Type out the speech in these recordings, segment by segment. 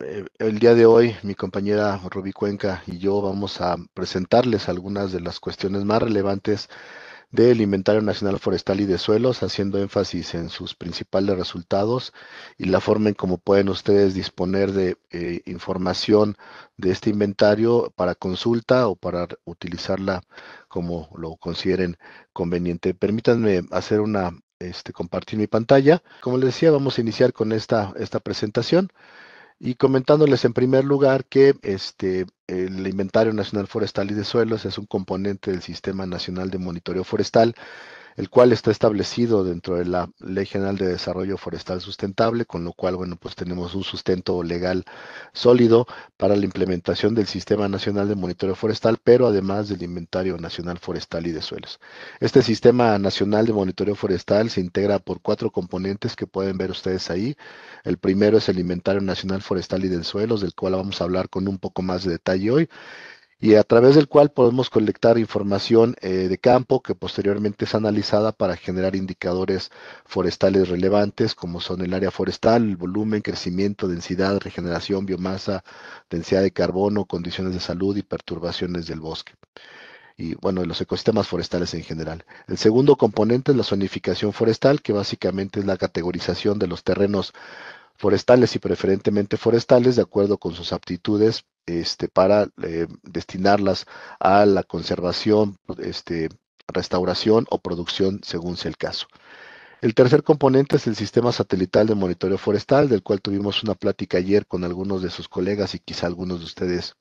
Eh, el día de hoy mi compañera Rubí Cuenca y yo vamos a presentarles algunas de las cuestiones más relevantes del Inventario Nacional Forestal y de Suelos, haciendo énfasis en sus principales resultados y la forma en cómo pueden ustedes disponer de eh, información de este inventario para consulta o para utilizarla como lo consideren conveniente. Permítanme hacer una, este, compartir mi pantalla. Como les decía, vamos a iniciar con esta, esta presentación y comentándoles en primer lugar que este, el Inventario Nacional Forestal y de Suelos es un componente del Sistema Nacional de Monitoreo Forestal el cual está establecido dentro de la Ley General de Desarrollo Forestal Sustentable, con lo cual, bueno, pues tenemos un sustento legal sólido para la implementación del Sistema Nacional de Monitoreo Forestal, pero además del Inventario Nacional Forestal y de Suelos. Este Sistema Nacional de Monitoreo Forestal se integra por cuatro componentes que pueden ver ustedes ahí. El primero es el Inventario Nacional Forestal y de Suelos, del cual vamos a hablar con un poco más de detalle hoy y a través del cual podemos colectar información eh, de campo que posteriormente es analizada para generar indicadores forestales relevantes como son el área forestal, el volumen, crecimiento, densidad, regeneración, biomasa, densidad de carbono, condiciones de salud y perturbaciones del bosque y bueno, los ecosistemas forestales en general. El segundo componente es la zonificación forestal, que básicamente es la categorización de los terrenos forestales y preferentemente forestales de acuerdo con sus aptitudes este, para eh, destinarlas a la conservación, este, restauración o producción, según sea el caso. El tercer componente es el sistema satelital de monitoreo forestal, del cual tuvimos una plática ayer con algunos de sus colegas y quizá algunos de ustedes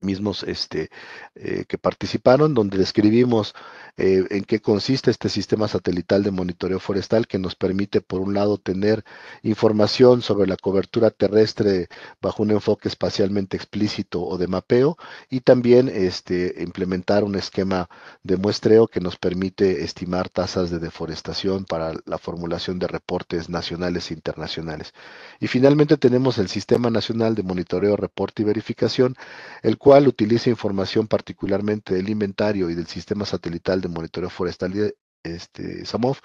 mismos este, eh, que participaron, donde describimos eh, en qué consiste este sistema satelital de monitoreo forestal que nos permite, por un lado, tener información sobre la cobertura terrestre bajo un enfoque espacialmente explícito o de mapeo y también este, implementar un esquema de muestreo que nos permite estimar tasas de deforestación para la formulación de reportes nacionales e internacionales. Y finalmente tenemos el Sistema Nacional de Monitoreo, Reporte y Verificación, el cual utiliza información particularmente del inventario y del sistema satelital de monitoreo forestal de este, SAMOF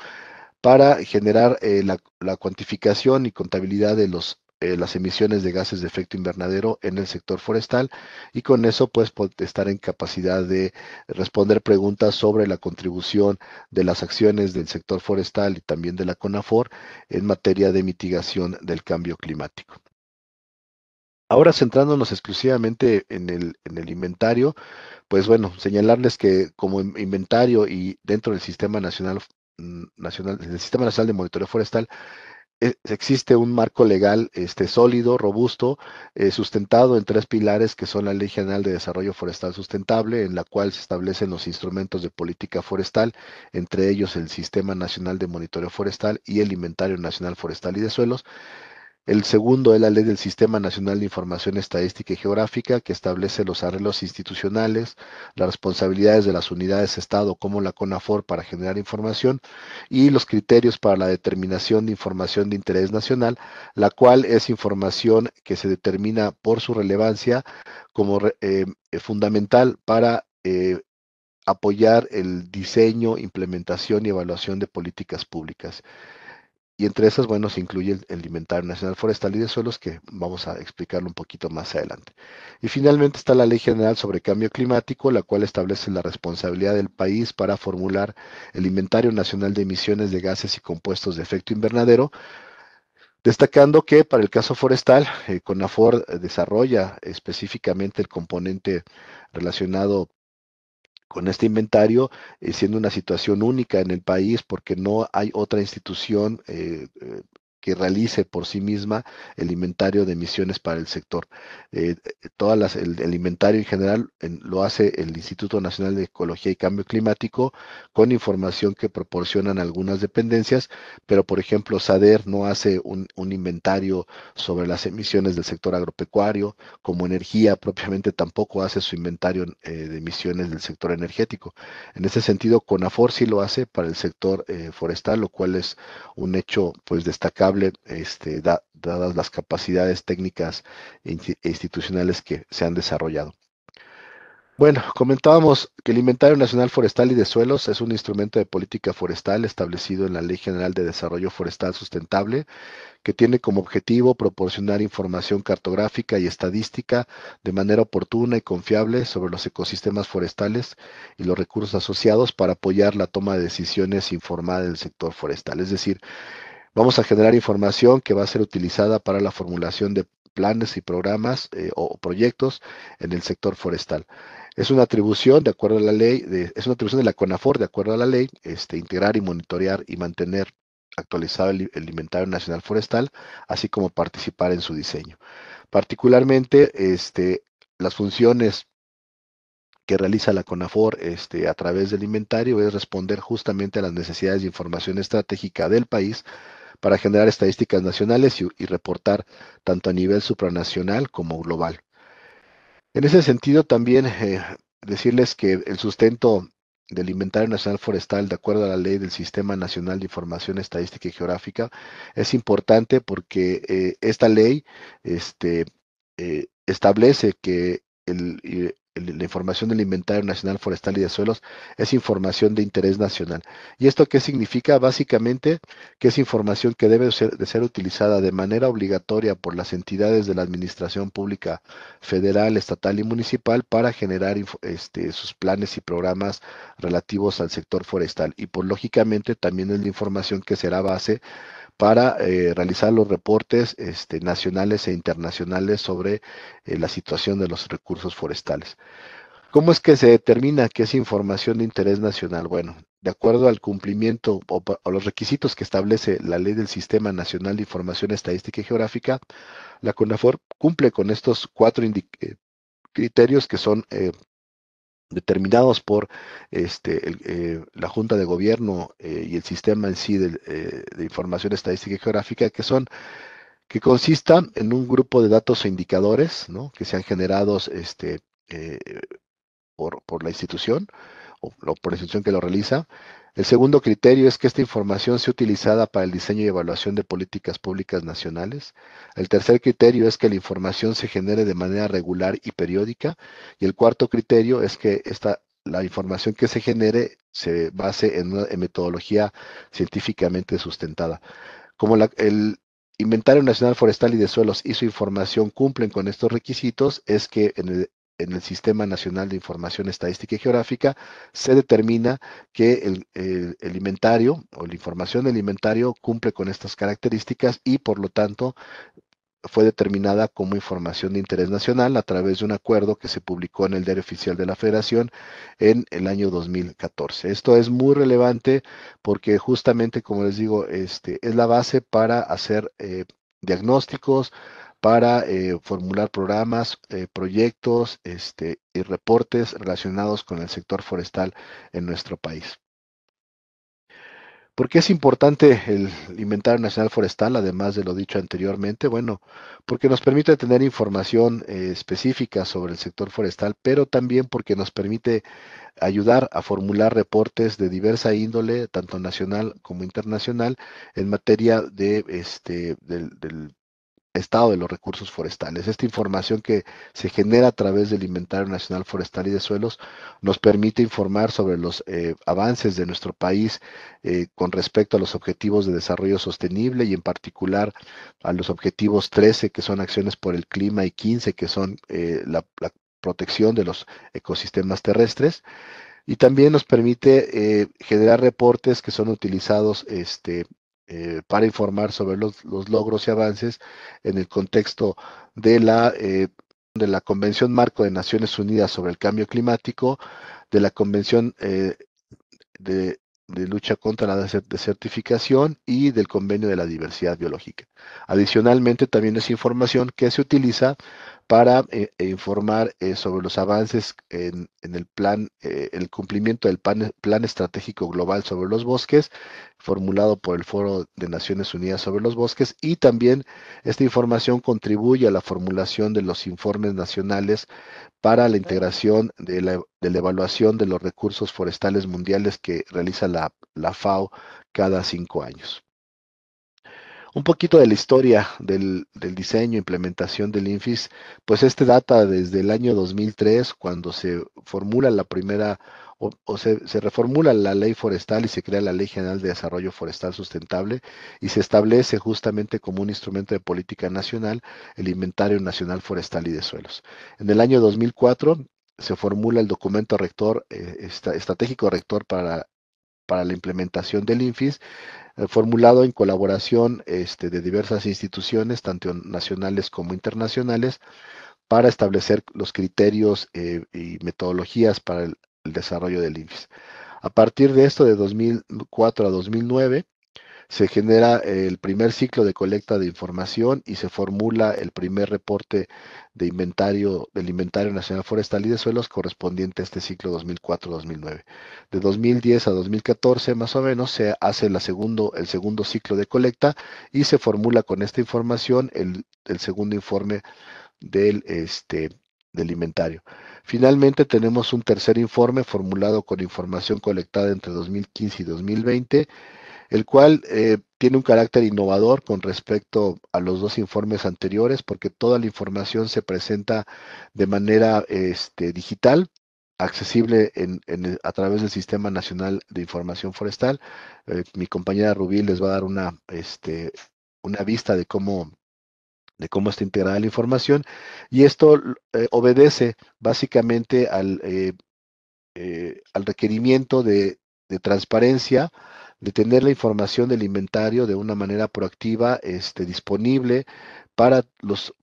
para generar eh, la, cuantificación y contabilidad de los, eh, las emisiones de gases de efecto invernadero en el sector forestal y con eso pues estar en capacidad de responder preguntas sobre la contribución de las acciones del sector forestal y también de la CONAFOR en materia de mitigación del cambio climático. Ahora centrándonos exclusivamente en el, inventario, pues bueno, señalarles que como inventario y dentro del Sistema Nacional, mm, nacional Sistema Nacional de Monitoreo Forestal, eh, existe un marco legal este, sólido, robusto, eh, sustentado en tres pilares que son la Ley General de Desarrollo Forestal Sustentable, en la cual se establecen los instrumentos de política forestal, entre ellos el Sistema Nacional de Monitoreo Forestal y el Inventario Nacional Forestal y de Suelos el segundo es la Ley del Sistema Nacional de Información Estadística y Geográfica, que establece los arreglos institucionales, las responsabilidades de las unidades Estado como la CONAFOR para generar información y los criterios para la determinación de información de interés nacional, la cual es información que se determina por su relevancia como eh, fundamental para eh, apoyar el diseño, implementación y evaluación de políticas públicas. Y entre esas, bueno, se incluye el, Inventario Nacional Forestal y de Suelos, que vamos a explicarlo un poquito más adelante. Y finalmente está la Ley General sobre Cambio Climático, la cual establece la responsabilidad del país para formular el Inventario Nacional de Emisiones de Gases y Compuestos de Efecto Invernadero, destacando que para el caso forestal, eh, CONAFOR eh, desarrolla específicamente el componente relacionado con este inventario, eh, siendo una situación única en el país porque no hay otra institución eh, eh, que realice por sí misma el inventario de emisiones para el sector. Eh, eh, el, inventario en general lo hace el Instituto Nacional de Ecología y Cambio Climático con información que proporcionan algunas dependencias, pero por ejemplo SADER no hace un, inventario sobre las emisiones del sector agropecuario, como energía propiamente tampoco hace su inventario eh, de emisiones del sector energético. En ese sentido, CONAFOR sí lo hace para el sector forestal, lo cual es un hecho pues destacable este, dadas las capacidades técnicas e, e institucionales que se han desarrollado. Bueno, comentábamos que el Inventario Nacional Forestal y de Suelos es un instrumento de política forestal establecido en la Ley General de Desarrollo Forestal Sustentable, que tiene como objetivo proporcionar información cartográfica y estadística de manera oportuna y confiable sobre los ecosistemas forestales y los recursos asociados para apoyar la toma de decisiones informada del sector forestal. Es decir, Vamos a generar información que va a ser utilizada para la formulación de planes y programas eh, o proyectos en el sector forestal. Es una atribución de acuerdo a la ley, es una atribución de la CONAFOR de acuerdo a la ley, este, integrar y monitorear y mantener actualizado el, inventario nacional forestal, así como participar en su diseño. Particularmente, este, las funciones que realiza la CONAFOR este, a través del inventario es responder justamente a las necesidades de información estratégica del país para generar estadísticas nacionales y, reportar tanto a nivel supranacional como global. En ese sentido, también eh, decirles que el sustento del Inventario Nacional Forestal, de acuerdo a la ley del Sistema Nacional de Información Estadística y Geográfica, es importante porque eh, esta ley este, eh, establece que el, la información del Inventario Nacional Forestal y de Suelos es información de interés nacional. ¿Y esto qué significa? Básicamente que es información que debe ser, de ser utilizada de manera obligatoria por las entidades de la Administración Pública Federal, Estatal y Municipal para generar este, sus planes y programas relativos al sector forestal. Y por lógicamente también es la información que será base para eh, realizar los reportes este, nacionales e internacionales sobre eh, la situación de los recursos forestales. ¿Cómo es que se determina que es información de interés nacional? Bueno, de acuerdo al cumplimiento o, a los requisitos que establece la ley del Sistema Nacional de Información Estadística y Geográfica, la CONAFOR cumple con estos cuatro eh, criterios que son determinados por este, eh, la Junta de Gobierno eh, y el sistema en sí eh, de, información estadística y geográfica, que son que consistan en un grupo de datos e indicadores ¿no? que sean generados este, por, por, la institución o por la institución que lo realiza, el segundo criterio es que esta información sea utilizada para el diseño y evaluación de políticas públicas nacionales. El tercer criterio es que la información se genere de manera regular y periódica. Y el cuarto criterio es que la información que se genere se base en una metodología científicamente sustentada. Como el, Inventario Nacional Forestal y de Suelos y su información cumplen con estos requisitos, es que en el, en el Sistema Nacional de Información Estadística y Geográfica, se determina que el, el, inventario o la información del inventario cumple con estas características y por lo tanto fue determinada como información de interés nacional a través de un acuerdo que se publicó en el Diario Oficial de la Federación en el año 2014. Esto es muy relevante porque justamente, como les digo, este, es la base para hacer eh, diagnósticos, para eh, formular programas, eh, proyectos este, y reportes relacionados con el sector forestal en nuestro país. ¿Por qué es importante el Inventario Nacional Forestal, además de lo dicho anteriormente? Bueno, porque nos permite tener información eh, específica sobre el sector forestal, pero también porque nos permite ayudar a formular reportes de diversa índole, tanto nacional como internacional, en materia de, este, del estado de los recursos forestales. Esta información que se genera a través del Inventario Nacional Forestal y de Suelos nos permite informar sobre los eh, avances de nuestro país eh, con respecto a los objetivos de desarrollo sostenible y en particular a los objetivos 13 que son acciones por el clima y 15 que son eh, la, protección de los ecosistemas terrestres y también nos permite generar reportes que son utilizados este, eh, para informar sobre los, logros y avances en el contexto de la, eh, de la Convención Marco de Naciones Unidas sobre el Cambio Climático, de la Convención eh, de, de lucha contra la desertificación y del convenio de la diversidad biológica. Adicionalmente, también es información que se utiliza para eh, e informar eh, sobre los avances en, el plan, eh, el cumplimiento del plan, estratégico global sobre los bosques, formulado por el Foro de Naciones Unidas sobre los bosques, y también esta información contribuye a la formulación de los informes nacionales para la integración de la, evaluación de los recursos forestales mundiales que realiza la FAO cada cinco años. Un poquito de la historia del, diseño e implementación del INFIS, pues este data desde el año 2003, cuando se formula la primera o, se, reformula la ley forestal y se crea la Ley General de Desarrollo Forestal Sustentable y se establece justamente como un instrumento de política nacional el Inventario Nacional Forestal y de Suelos. En el año 2004 se formula el documento rector, eh, estratégico rector para para la implementación del INFIS, eh, formulado en colaboración este, de diversas instituciones, tanto nacionales como internacionales, para establecer los criterios eh, y metodologías para el desarrollo del INFIS. A partir de esto, de 2004 a 2009, se genera el primer ciclo de colecta de información y se formula el primer reporte de inventario del Inventario Nacional Forestal y de Suelos correspondiente a este ciclo 2004-2009. De 2010 a 2014 más o menos se hace la segundo, el segundo ciclo de colecta y se formula con esta información el, el segundo informe del, este, del inventario. Finalmente, tenemos un tercer informe formulado con información colectada entre 2015 y 2020 el cual eh, tiene un carácter innovador con respecto a los dos informes anteriores, porque toda la información se presenta de manera este, digital, accesible a través del Sistema Nacional de Información Forestal. Eh, mi compañera Rubí les va a dar una, este, una vista de cómo de cómo está integrada la información. Y esto eh, obedece básicamente al, al requerimiento de, transparencia, de tener la información del inventario de una manera proactiva, este, disponible para los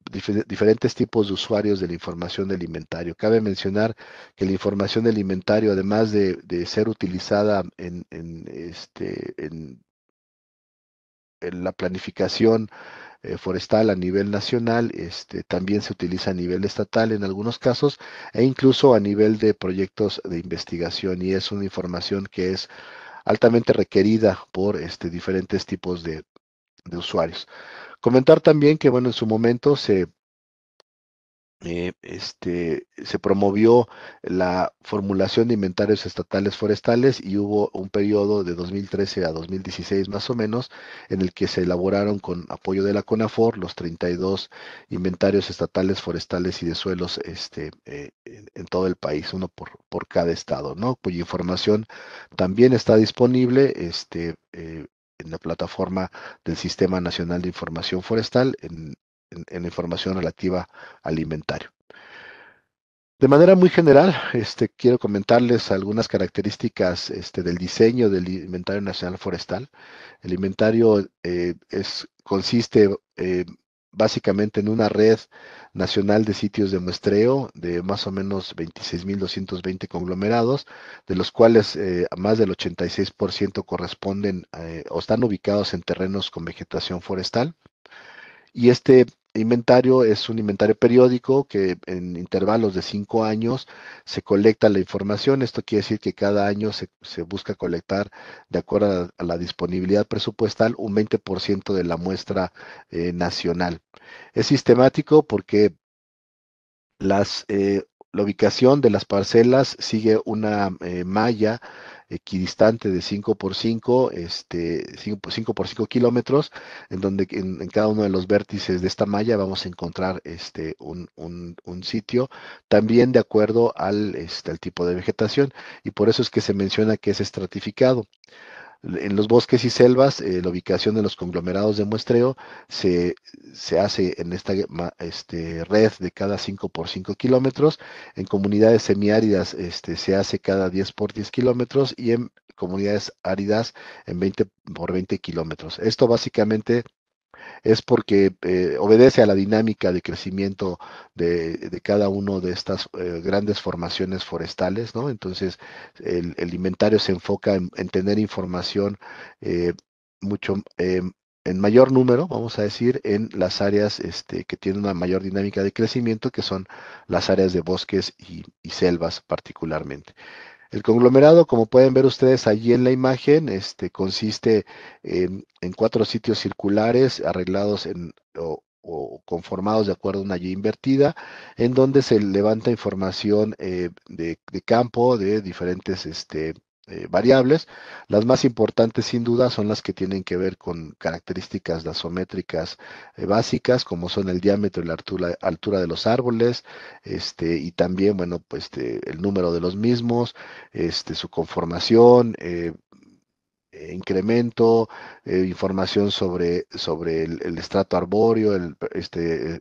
diferentes tipos de usuarios de la información del inventario. Cabe mencionar que la información del inventario, además de, ser utilizada en, este, en, la planificación eh, forestal a nivel nacional, este, también se utiliza a nivel estatal en algunos casos e incluso a nivel de proyectos de investigación y es una información que es altamente requerida por este, diferentes tipos de, de usuarios. Comentar también que, bueno, en su momento se eh, este, se promovió la formulación de inventarios estatales forestales y hubo un periodo de 2013 a 2016 más o menos en el que se elaboraron con apoyo de la CONAFOR los 32 inventarios estatales forestales y de suelos este, eh, en, todo el país, uno por, por cada estado, ¿no? cuya información también está disponible este, eh, en la plataforma del Sistema Nacional de Información Forestal en en, información relativa al inventario. De manera muy general, este, quiero comentarles algunas características este, del diseño del Inventario Nacional Forestal. El inventario eh, es, consiste eh, básicamente en una red nacional de sitios de muestreo de más o menos 26.220 conglomerados, de los cuales eh, más del 86% corresponden o están ubicados en terrenos con vegetación forestal. Y este inventario es un inventario periódico que en intervalos de cinco años se colecta la información. Esto quiere decir que cada año se, busca colectar, de acuerdo a, la disponibilidad presupuestal, un 20% de la muestra eh, nacional. Es sistemático porque eh, la ubicación de las parcelas sigue una eh, malla equidistante de 5 por 5, este, 5, por 5 kilómetros, en donde en, cada uno de los vértices de esta malla vamos a encontrar este, un, sitio, también de acuerdo al, este, al tipo de vegetación, y por eso es que se menciona que es estratificado. En los bosques y selvas, eh, la ubicación de los conglomerados de muestreo se, se hace en esta este, red de cada 5 por 5 kilómetros. En comunidades semiáridas este, se hace cada 10 por 10 kilómetros y en comunidades áridas en 20 por 20 kilómetros. Esto básicamente es porque eh, obedece a la dinámica de crecimiento de, cada una de estas eh, grandes formaciones forestales, ¿no? Entonces, el, inventario se enfoca en, tener información eh, mucho en mayor número, vamos a decir, en las áreas este, que tienen una mayor dinámica de crecimiento, que son las áreas de bosques y selvas particularmente. El conglomerado, como pueden ver ustedes allí en la imagen, este, consiste en, cuatro sitios circulares arreglados en, o, conformados de acuerdo a una Y invertida, en donde se levanta información eh, de, de, campo de diferentes este, eh, variables. Las más importantes, sin duda, son las que tienen que ver con características lasométricas eh, básicas, como son el diámetro y la altura, de los árboles, este, y también, bueno, pues, este, el número de los mismos, este, su conformación. Eh, e incremento, información sobre, sobre el, estrato arbóreo, el este,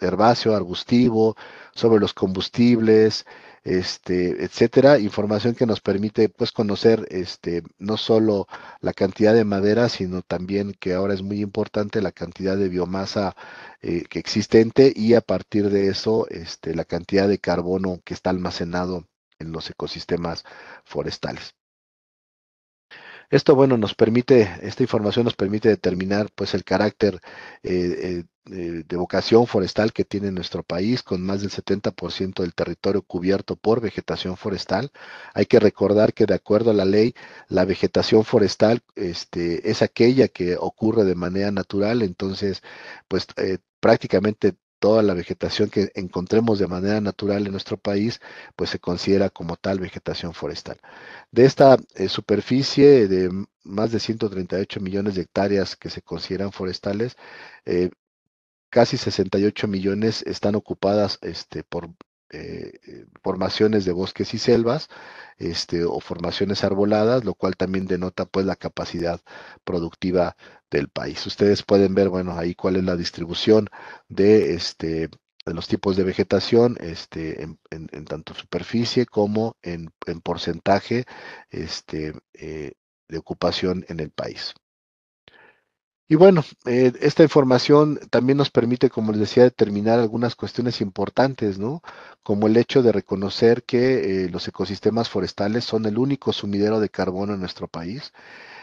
herbáceo, arbustivo, sobre los combustibles, este, etcétera, información que nos permite pues conocer este, no solo la cantidad de madera, sino también que ahora es muy importante la cantidad de biomasa eh, que existente y a partir de eso este, la cantidad de carbono que está almacenado en los ecosistemas forestales. Esto, bueno, nos permite, esta información nos permite determinar pues el carácter eh, eh, de vocación forestal que tiene nuestro país, con más del 70% del territorio cubierto por vegetación forestal. Hay que recordar que de acuerdo a la ley, la vegetación forestal este, es aquella que ocurre de manera natural, entonces, pues eh, prácticamente toda la vegetación que encontremos de manera natural en nuestro país, pues se considera como tal vegetación forestal. De esta eh, superficie de más de 138 millones de hectáreas que se consideran forestales, eh, casi 68 millones están ocupadas este, por eh, eh, formaciones de bosques y selvas este, o formaciones arboladas, lo cual también denota pues la capacidad productiva del país. Ustedes pueden ver, bueno, ahí cuál es la distribución de, este, los tipos de vegetación este, en, tanto superficie como en, porcentaje este, eh, de ocupación en el país. Y bueno, eh, esta información también nos permite, como les decía, determinar algunas cuestiones importantes, ¿no? Como el hecho de reconocer que eh, los ecosistemas forestales son el único sumidero de carbono en nuestro país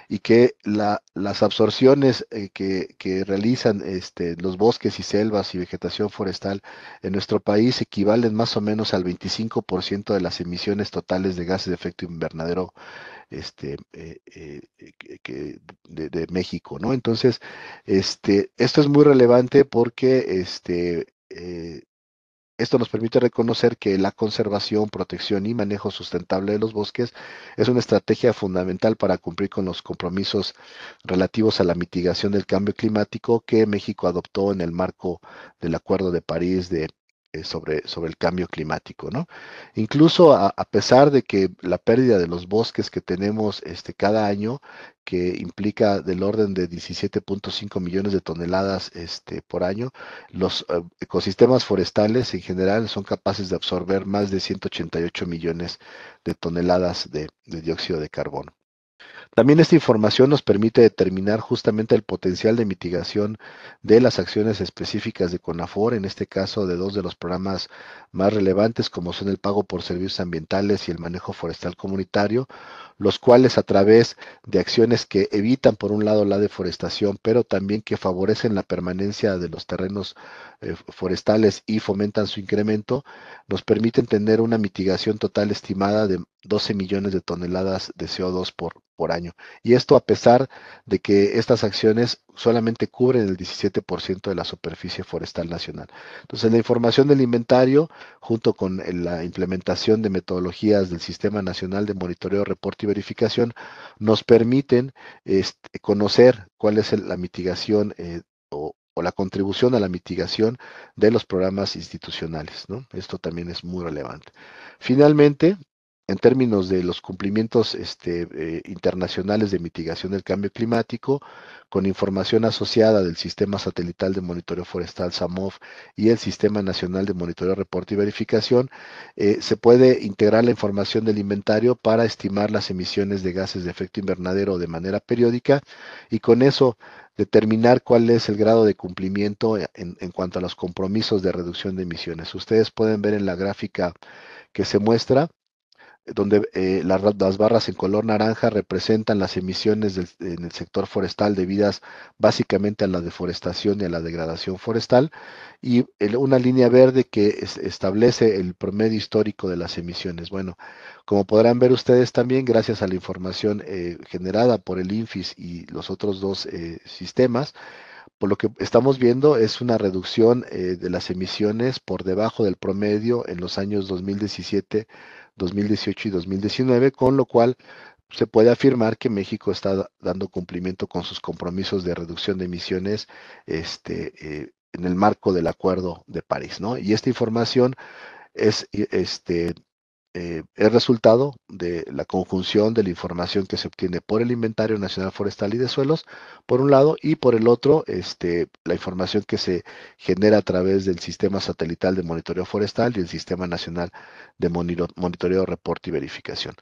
y que las absorciones eh, que, realizan este, los bosques y selvas y vegetación forestal en nuestro país equivalen más o menos al 25% de las emisiones totales de gases de efecto invernadero este, eh, eh, de, México, ¿no? Entonces, este, esto es muy relevante porque este, esto nos permite reconocer que la conservación, protección y manejo sustentable de los bosques es una estrategia fundamental para cumplir con los compromisos relativos a la mitigación del cambio climático que México adoptó en el marco del Acuerdo de París de eh, sobre, sobre el cambio climático, ¿no? Incluso a, pesar de que la pérdida de los bosques que tenemos este, cada año, que implica del orden de 17.5 millones de toneladas este, por año, los eh, ecosistemas forestales en general son capaces de absorber más de 188 millones de toneladas de dióxido de carbono. También esta información nos permite determinar justamente el potencial de mitigación de las acciones específicas de CONAFOR, en este caso de dos de los programas más relevantes como son el pago por servicios ambientales y el manejo forestal comunitario, los cuales a través de acciones que evitan por un lado la deforestación, pero también que favorecen la permanencia de los terrenos eh, forestales y fomentan su incremento, nos permiten tener una mitigación total estimada de 12 millones de toneladas de CO2 por, año. Y esto a pesar de que estas acciones solamente cubren el 17% de la superficie forestal nacional. Entonces, la información del inventario, junto con eh, la implementación de metodologías del Sistema Nacional de Monitoreo, Reporte verificación nos permiten este, conocer cuál es la mitigación eh, o, o, la contribución a la mitigación de los programas institucionales. ¿no? Esto también es muy relevante. Finalmente, en términos de los cumplimientos este, eh, internacionales de mitigación del cambio climático, con información asociada del Sistema Satelital de Monitoreo Forestal SAMOF y el Sistema Nacional de Monitoreo, Reporte y Verificación, eh, se puede integrar la información del inventario para estimar las emisiones de gases de efecto invernadero de manera periódica y con eso determinar cuál es el grado de cumplimiento en cuanto a los compromisos de reducción de emisiones. Ustedes pueden ver en la gráfica que se muestra donde eh, las, barras en color naranja representan las emisiones en el sector forestal debidas básicamente a la deforestación y a la degradación forestal, y una línea verde que establece el promedio histórico de las emisiones. Bueno, como podrán ver ustedes también, gracias a la información eh, generada por el INFIS y los otros dos eh, sistemas, por lo que estamos viendo es una reducción de las emisiones por debajo del promedio en los años 2017 2018 y 2019, con lo cual se puede afirmar que México está dando cumplimiento con sus compromisos de reducción de emisiones este, eh, en el marco del Acuerdo de París, ¿no? Y esta información es este, el eh, es resultado de la conjunción de la información que se obtiene por el Inventario Nacional Forestal y de Suelos, por un lado, y por el otro, este, la información que se genera a través del Sistema Satelital de Monitoreo Forestal y el Sistema Nacional de Monitoreo, Reporte y Verificación.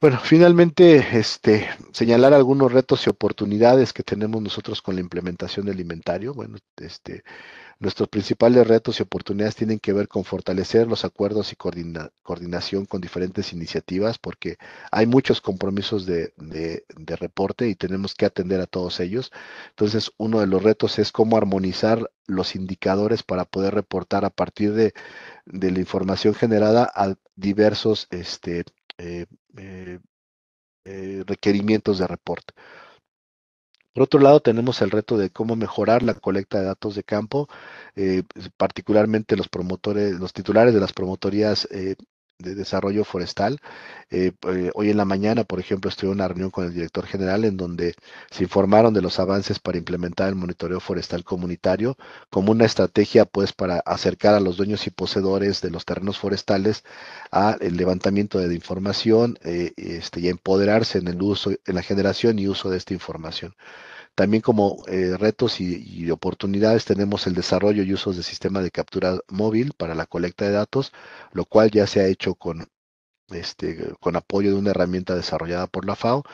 Bueno, finalmente, este, señalar algunos retos y oportunidades que tenemos nosotros con la implementación del inventario. Bueno, este, Nuestros principales retos y oportunidades tienen que ver con fortalecer los acuerdos y coordinación con diferentes iniciativas, porque hay muchos compromisos de, reporte y tenemos que atender a todos ellos. Entonces, uno de los retos es cómo armonizar los indicadores para poder reportar a partir de, la información generada a diversos este, eh, eh, eh, requerimientos de reporte. Por otro lado, tenemos el reto de cómo mejorar la colecta de datos de campo, eh, pues, particularmente los promotores, los titulares de las promotorías eh, de desarrollo forestal. Eh, eh, hoy en la mañana, por ejemplo, estuve en una reunión con el director general en donde se informaron de los avances para implementar el monitoreo forestal comunitario como una estrategia pues para acercar a los dueños y poseedores de los terrenos forestales al levantamiento de información eh, este, y empoderarse en el uso, en la generación y uso de esta información. También como eh, retos y, oportunidades tenemos el desarrollo y usos de sistema de captura móvil para la colecta de datos, lo cual ya se ha hecho con este, apoyo de una herramienta desarrollada por la FAO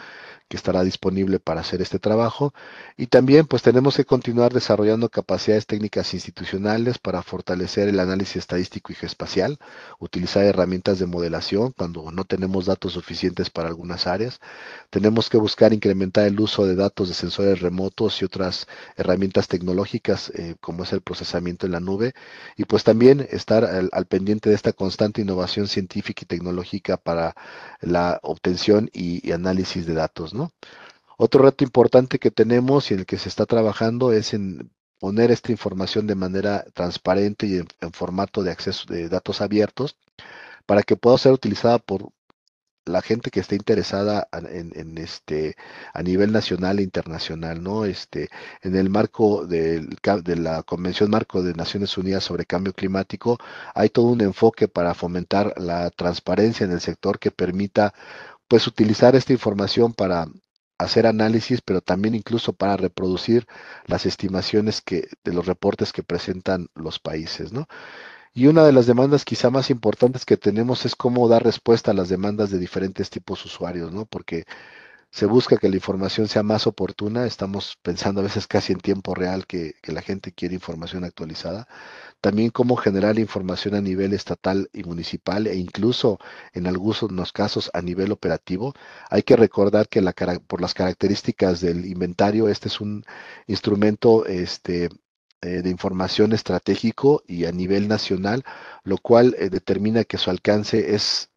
que estará disponible para hacer este trabajo. Y también pues tenemos que continuar desarrollando capacidades técnicas institucionales para fortalecer el análisis estadístico y geoespacial, utilizar herramientas de modelación cuando no tenemos datos suficientes para algunas áreas. Tenemos que buscar incrementar el uso de datos de sensores remotos y otras herramientas tecnológicas eh, como es el procesamiento en la nube. Y pues también estar al, pendiente de esta constante innovación científica y tecnológica para la obtención y análisis de datos. Otro reto importante que tenemos y en el que se está trabajando es en poner esta información de manera transparente y en, formato de acceso de datos abiertos para que pueda ser utilizada por la gente que esté interesada a este, nivel nacional e internacional, este, en el marco de la Convención Marco de Naciones Unidas sobre Cambio Climático, hay todo un enfoque para fomentar la transparencia en el sector que permita pues utilizar esta información para hacer análisis, pero también incluso para reproducir las estimaciones que, de los reportes que presentan los países, ¿no? Y una de las demandas quizá más importantes que tenemos es cómo dar respuesta a las demandas de diferentes tipos de usuarios, ¿no? Porque se busca que la información sea más oportuna, estamos pensando a veces casi en tiempo real que, la gente quiere información actualizada, también cómo generar información a nivel estatal y municipal e incluso en algunos casos a nivel operativo. Hay que recordar que la, por las características del inventario, este es un instrumento este, eh, de información estratégico y a nivel nacional, lo cual eh, determina que su alcance es,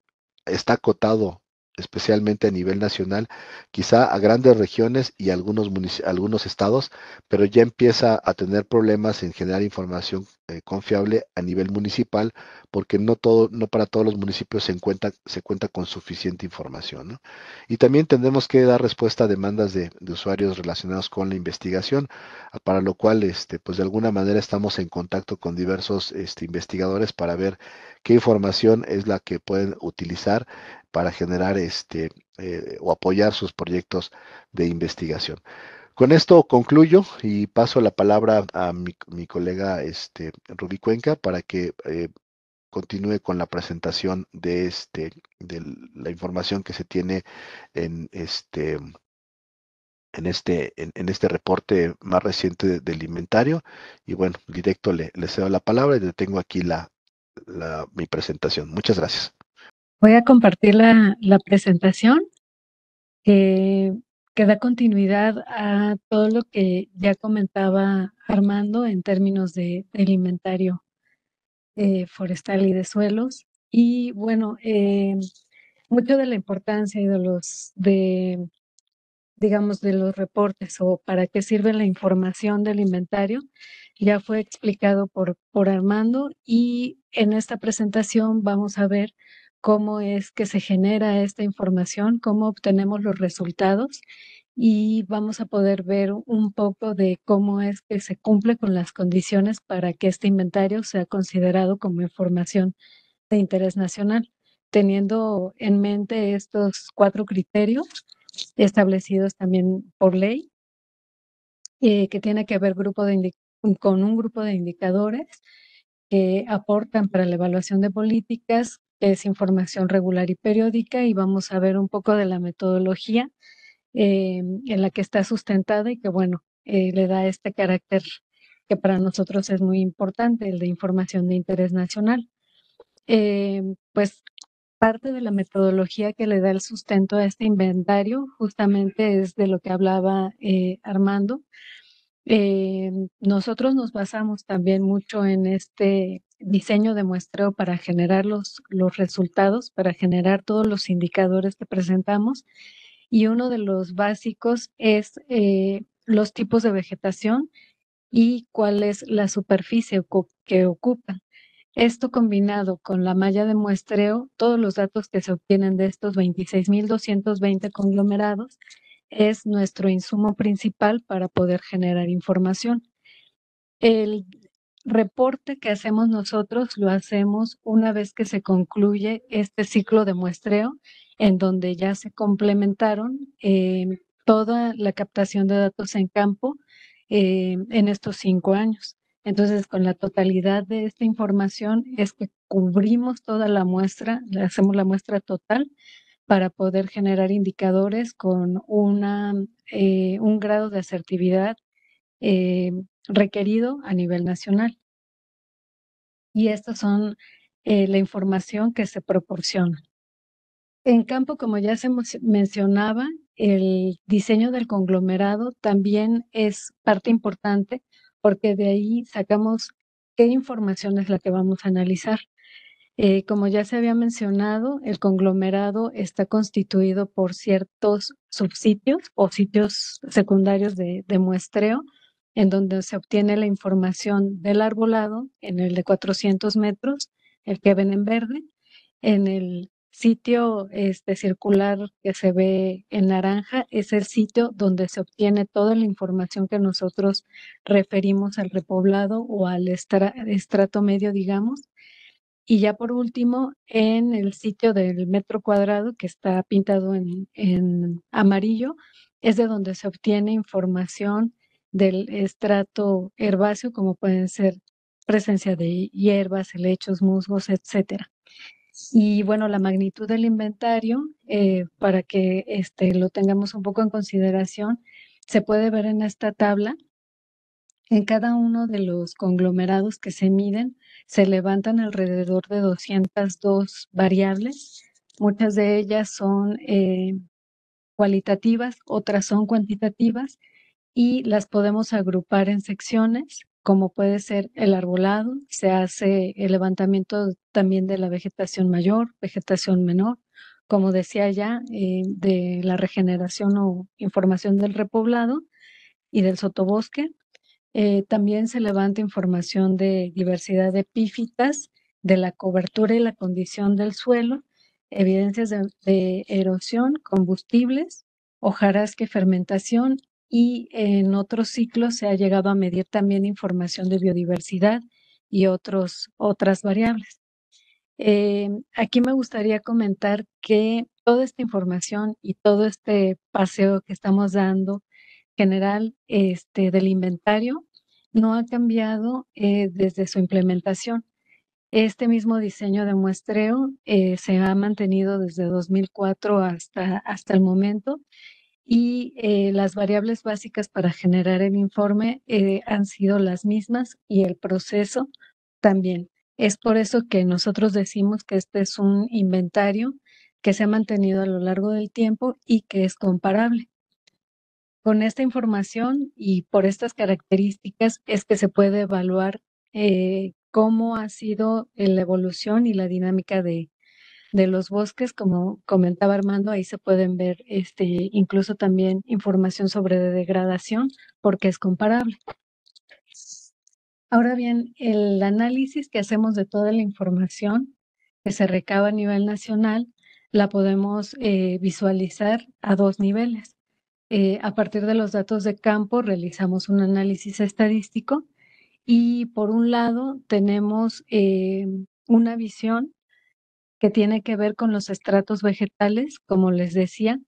está acotado especialmente a nivel nacional, quizá a grandes regiones y algunos, algunos estados, pero ya empieza a tener problemas en generar información eh, confiable a nivel municipal, porque no, todo, no para todos los municipios se, cuenta se cuenta con suficiente información. Y también tendremos que dar respuesta a demandas de, usuarios relacionados con la investigación, ah, para lo cual, este, pues de alguna manera estamos en contacto con diversos este, investigadores para ver qué información es la que pueden utilizar para generar este, eh, o apoyar sus proyectos de investigación. Con esto concluyo y paso la palabra a mi, colega este, Rubí Cuenca para que eh, continúe con la presentación de, este, la información que se tiene en este, en este, en, este reporte más reciente del inventario. Y bueno, directo le, cedo la palabra y detengo tengo aquí la, mi presentación. Muchas gracias. Voy a compartir la, presentación que da continuidad a todo lo que ya comentaba Armando en términos de, del inventario eh, forestal y de suelos. Y bueno, eh, mucho de la importancia y de los, de, digamos, de los reportes o para qué sirve la información del inventario ya fue explicado por, por Armando y en esta presentación vamos a ver cómo es que se genera esta información, cómo obtenemos los resultados y vamos a poder ver un poco de cómo es que se cumple con las condiciones para que este inventario sea considerado como información de interés nacional, teniendo en mente estos cuatro criterios establecidos también por ley, eh, que tiene que ver grupo con un grupo de indicadores que aportan para la evaluación de políticas es información regular y periódica y vamos a ver un poco de la metodología eh, en la que está sustentada y que, bueno, eh, le da este carácter que para nosotros es muy importante, el de información de interés nacional. Eh, pues parte de la metodología que le da el sustento a este inventario justamente es de lo que hablaba Armando. nosotros nos basamos también mucho en este diseño de muestreo para generar los, los resultados, para generar todos los indicadores que presentamos. Y uno de los básicos es eh, los tipos de vegetación y cuál es la superficie que ocupa. Esto combinado con la malla de muestreo, todos los datos que se obtienen de estos 26.220 conglomerados es nuestro insumo principal para poder generar información. El, reporte que hacemos nosotros lo hacemos una vez que se concluye este ciclo de muestreo, en donde ya se complementaron eh, toda la captación de datos en campo eh, en estos cinco años. Entonces, con la totalidad de esta información es que cubrimos toda la muestra, hacemos la muestra total para poder generar indicadores con una, eh, un grado de asertividad requerido a nivel nacional. Y estas son eh, la información que se proporciona. En campo, como ya se mencionaba, el diseño del conglomerado también es parte importante porque de ahí sacamos qué información es la que vamos a analizar. Eh, como ya se había mencionado, el conglomerado está constituido por ciertos subsitios o sitios secundarios de muestreo en donde se obtiene la información del arbolado, en el de 400 metros, el que ven en verde, en el sitio este, circular que se ve en naranja es el sitio donde se obtiene toda la información que nosotros referimos al repoblado o al estrato medio, digamos. Y ya por último, en el sitio del metro cuadrado que está pintado en amarillo, es de donde se obtiene información del estrato herbáceo, como pueden ser presencia de hierbas, helechos, musgos, etcétera. Y bueno, la magnitud del inventario, eh, para que este, lo tengamos un poco en consideración, se puede ver en esta tabla. En cada uno de los conglomerados que se miden, se levantan alrededor de 202 variables. Muchas de ellas son eh, cualitativas, otras son cuantitativas y las podemos agrupar en secciones, como puede ser el arbolado, se hace el levantamiento también de la vegetación mayor, vegetación menor, como decía ya, eh, de la regeneración o información del repoblado y del sotobosque. Eh, también se levanta información de diversidad de epífitas, de la cobertura y la condición del suelo, evidencias de, erosión, combustibles, hojarasca que fermentación y en otros ciclos se ha llegado a medir también información de biodiversidad y otros, otras variables. Eh, aquí me gustaría comentar que toda esta información y todo este paseo que estamos dando general este, del inventario no ha cambiado eh, desde su implementación. Este mismo diseño de muestreo eh, se ha mantenido desde 2004 hasta, hasta el momento y eh, las variables básicas para generar el informe eh, han sido las mismas y el proceso también. Es por eso que nosotros decimos que este es un inventario que se ha mantenido a lo largo del tiempo y que es comparable. Con esta información y por estas características es que se puede evaluar eh, cómo ha sido la evolución y la dinámica de, de los bosques, como comentaba Armando, ahí se pueden ver este, incluso también información sobre degradación porque es comparable. Ahora bien, el análisis que hacemos de toda la información que se recaba a nivel nacional la podemos eh, visualizar a dos niveles. Eh, a partir de los datos de campo realizamos un análisis estadístico y por un lado tenemos eh, una visión que tiene que ver con los estratos vegetales, como les decía.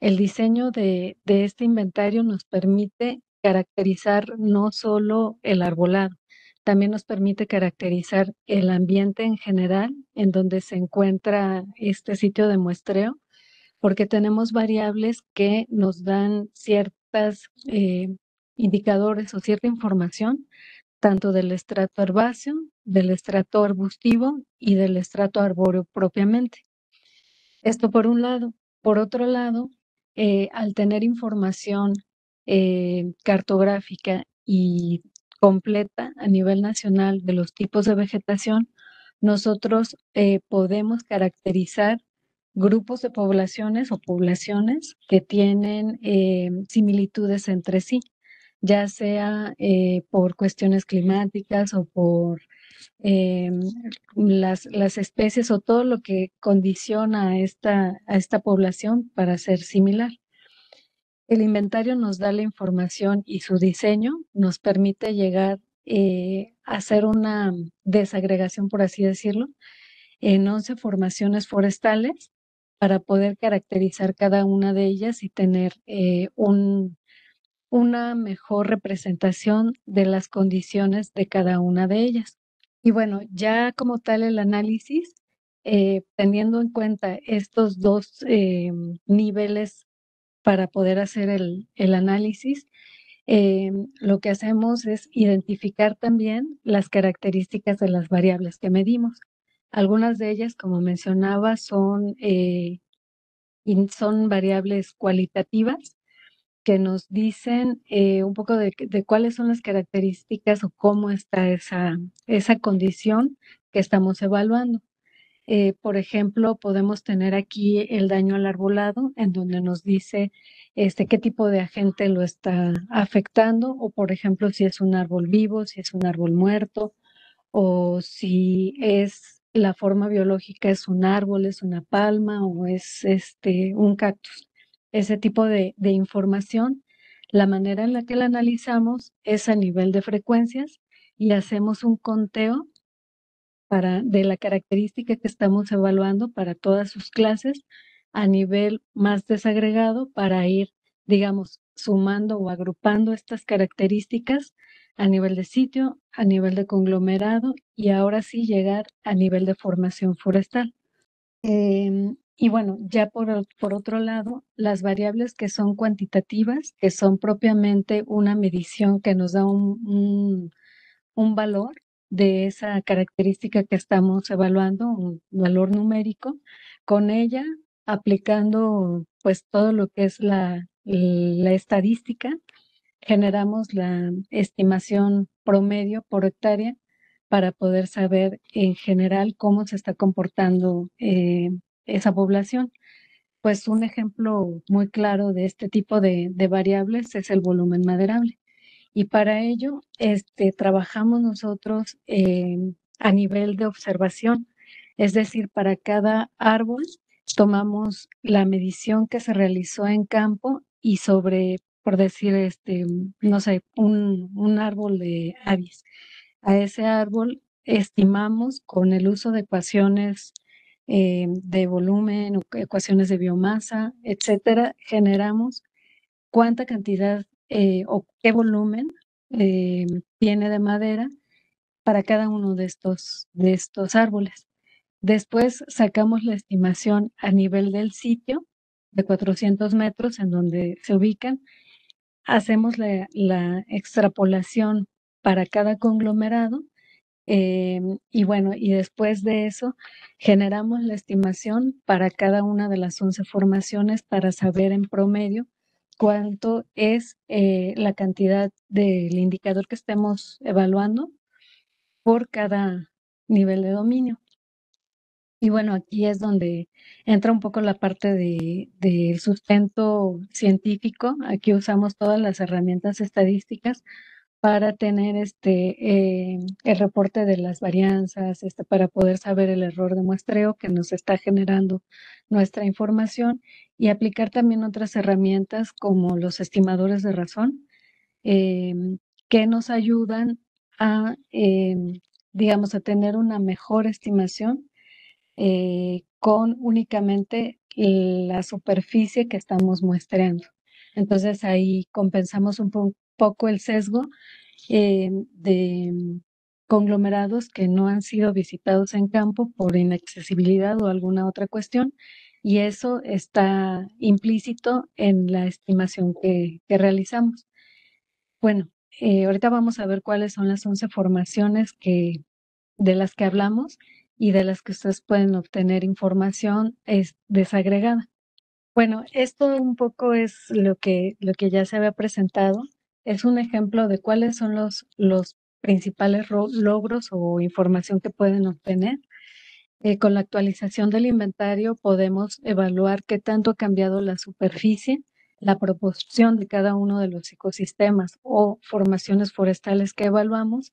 El diseño de, este inventario nos permite caracterizar no solo el arbolado, también nos permite caracterizar el ambiente en general en donde se encuentra este sitio de muestreo, porque tenemos variables que nos dan ciertas eh, indicadores o cierta información tanto del estrato herbáceo, del estrato arbustivo y del estrato arbóreo propiamente. Esto por un lado. Por otro lado, eh, al tener información eh, cartográfica y completa a nivel nacional de los tipos de vegetación, nosotros eh, podemos caracterizar grupos de poblaciones o poblaciones que tienen similitudes entre sí ya sea eh, por cuestiones climáticas o por eh, las, especies o todo lo que condiciona a esta, a esta población para ser similar. El inventario nos da la información y su diseño nos permite llegar eh, a hacer una desagregación, por así decirlo, en 11 formaciones forestales para poder caracterizar cada una de ellas y tener un, una mejor representación de las condiciones de cada una de ellas. Y bueno, ya como tal el análisis, eh, teniendo en cuenta estos dos eh, niveles para poder hacer el, análisis, eh, lo que hacemos es identificar también las características de las variables que medimos. Algunas de ellas, como mencionaba, son, son variables cualitativas que nos dicen eh, un poco de, cuáles son las características o cómo está esa, esa condición que estamos evaluando. Eh, por ejemplo, podemos tener aquí el daño al arbolado, en donde nos dice este, qué tipo de agente lo está afectando, o por ejemplo, si es un árbol vivo, si es un árbol muerto, o si es la forma biológica, es un árbol, es una palma o es este, un cactus ese tipo de, información, la manera en la que la analizamos es a nivel de frecuencias y hacemos un conteo para, de la característica que estamos evaluando para todas sus clases a nivel más desagregado para ir, digamos, sumando o agrupando estas características a nivel de sitio, a nivel de conglomerado y ahora sí llegar a nivel de formación forestal. Em, y bueno, ya por, por, otro lado, las variables que son cuantitativas, que son propiamente una medición que nos da un, valor de esa característica que estamos evaluando, un valor numérico, con ella aplicando pues todo lo que es la, estadística, generamos la estimación promedio por hectárea para poder saber en general cómo se está comportando eh, esa población. Pues un ejemplo muy claro de este tipo de, variables es el volumen maderable. Y para ello, este, trabajamos nosotros eh, a nivel de observación, es decir, para cada árbol tomamos la medición que se realizó en campo y sobre, por decir, este, no sé, un, árbol de aries. A ese árbol estimamos con el uso de ecuaciones eh, de volumen, ecuaciones de biomasa, etcétera, generamos cuánta cantidad eh, o qué volumen eh, tiene de madera para cada uno de estos, de estos árboles. Después sacamos la estimación a nivel del sitio de 400 metros en donde se ubican. Hacemos la extrapolación para cada conglomerado eh, y bueno, y después de eso generamos la estimación para cada una de las 11 formaciones para saber en promedio cuánto es eh, la cantidad del indicador que estemos evaluando por cada nivel de dominio. Y bueno, aquí es donde entra un poco la parte del de sustento científico. Aquí usamos todas las herramientas estadísticas para tener este, eh, el reporte de las varianzas, este, para poder saber el error de muestreo que nos está generando nuestra información y aplicar también otras herramientas como los estimadores de razón, em, que nos ayudan a, em, digamos, a tener una mejor estimación eh, con únicamente la superficie que estamos muestreando. Entonces ahí compensamos un, poco poco el sesgo eh, de mm, conglomerados que no han sido visitados en campo por inaccesibilidad o alguna otra cuestión y eso está implícito en la estimación que, realizamos. Bueno, eh, ahorita vamos a ver cuáles son las 11 formaciones que, de las que hablamos y de las que ustedes pueden obtener información es desagregada. Bueno, esto un poco es lo que, lo que ya se había presentado es un ejemplo de cuáles son los, los principales logros o información que pueden obtener. Eh, con la actualización del inventario podemos evaluar qué tanto ha cambiado la superficie, la proporción de cada uno de los ecosistemas o formaciones forestales que evaluamos.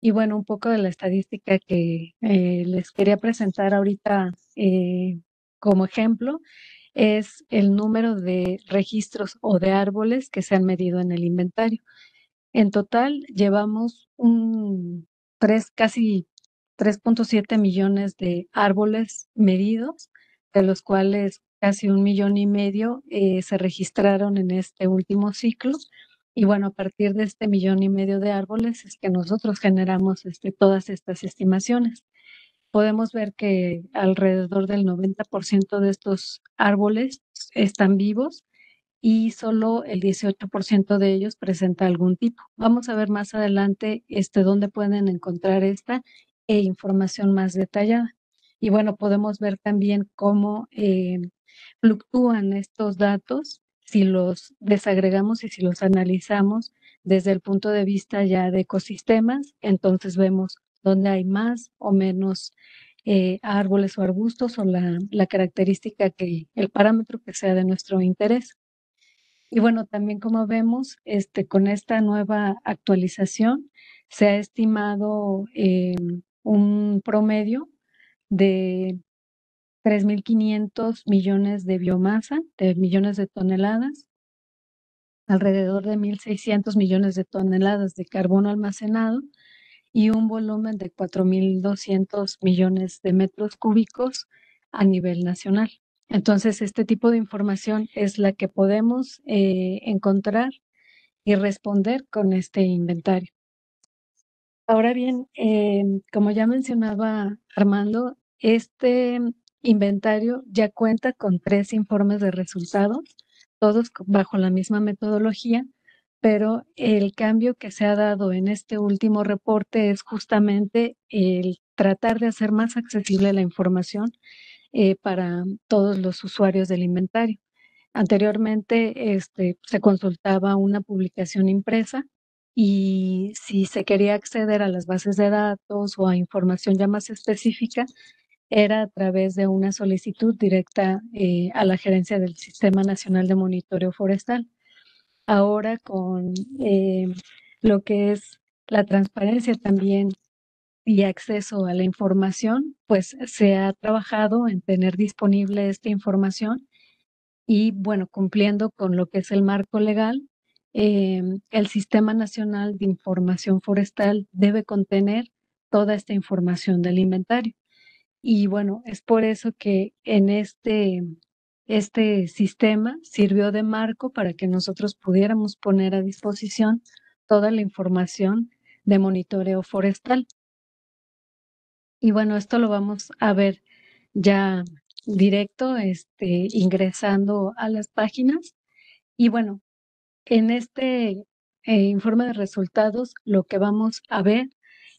Y bueno, un poco de la estadística que eh, les quería presentar ahorita eh, como ejemplo es el número de registros o de árboles que se han medido en el inventario. En total llevamos un tres casi 3.7 millones de árboles medidos, de los cuales casi un millón y medio eh, se registraron en este último ciclo. Y bueno, a partir de este millón y medio de árboles es que nosotros generamos este, todas estas estimaciones podemos ver que alrededor del 90% de estos árboles están vivos y solo el 18% de ellos presenta algún tipo. Vamos a ver más adelante este, dónde pueden encontrar esta e información más detallada. Y bueno, podemos ver también cómo eh, fluctúan estos datos si los desagregamos y si los analizamos desde el punto de vista ya de ecosistemas, entonces vemos donde hay más o menos eh, árboles o arbustos o la, característica que, el parámetro que sea de nuestro interés. Y bueno, también como vemos, este, con esta nueva actualización se ha estimado eh, un promedio de 3.500 millones de biomasa, de millones de toneladas, alrededor de 1.600 millones de toneladas de carbono almacenado, y un volumen de 4.200 millones de metros cúbicos a nivel nacional. Entonces, este tipo de información es la que podemos eh, encontrar y responder con este inventario. Ahora bien, eh, como ya mencionaba Armando, este inventario ya cuenta con tres informes de resultados, todos bajo la misma metodología, pero el cambio que se ha dado en este último reporte es justamente el tratar de hacer más accesible la información eh, para todos los usuarios del inventario. Anteriormente este, se consultaba una publicación impresa y si se quería acceder a las bases de datos o a información ya más específica, era a través de una solicitud directa eh, a la gerencia del Sistema Nacional de Monitoreo Forestal ahora con eh, lo que es la transparencia también y acceso a la información, pues se ha trabajado en tener disponible esta información y bueno, cumpliendo con lo que es el marco legal, eh, el Sistema Nacional de Información Forestal debe contener toda esta información del inventario. Y bueno, es por eso que en este este sistema sirvió de marco para que nosotros pudiéramos poner a disposición toda la información de monitoreo forestal. Y bueno, esto lo vamos a ver ya directo, este, ingresando a las páginas. Y bueno, en este eh, informe de resultados, lo que vamos a ver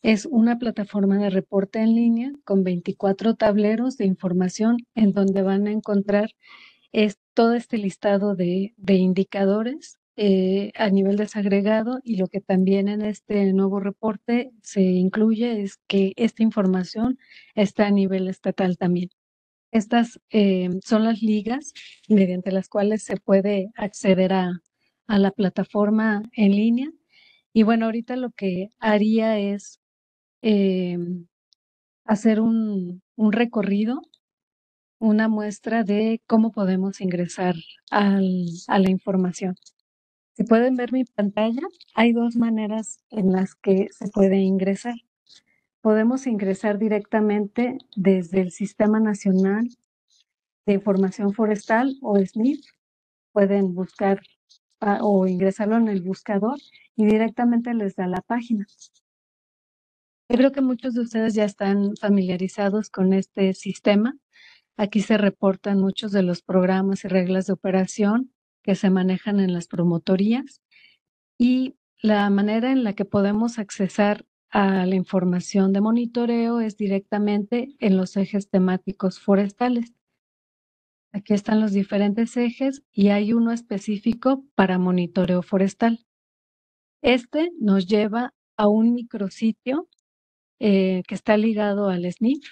es una plataforma de reporte en línea con 24 tableros de información en donde van a encontrar es, todo este listado de, indicadores eh, a nivel desagregado y lo que también en este nuevo reporte se incluye es que esta información está a nivel estatal también. Estas eh, son las ligas mediante las cuales se puede acceder a, a la plataforma en línea. Y bueno, ahorita lo que haría es Em, hacer un, recorrido, una muestra de cómo podemos ingresar a la información. Si pueden ver mi pantalla, hay dos maneras en las que se puede ingresar. Podemos ingresar directamente desde el Sistema Nacional de Información Forestal o SNIF. Pueden buscar ah, o ingresarlo en el buscador y directamente les da la página. Yo creo que muchos de ustedes ya están familiarizados con este sistema. Aquí se reportan muchos de los programas y reglas de operación que se manejan en las promotorías y la manera en la que podemos accesar a la información de monitoreo es directamente en los ejes temáticos forestales. Aquí están los diferentes ejes y hay uno específico para monitoreo forestal. Este nos lleva a un micrositio eh, que está ligado al SNIF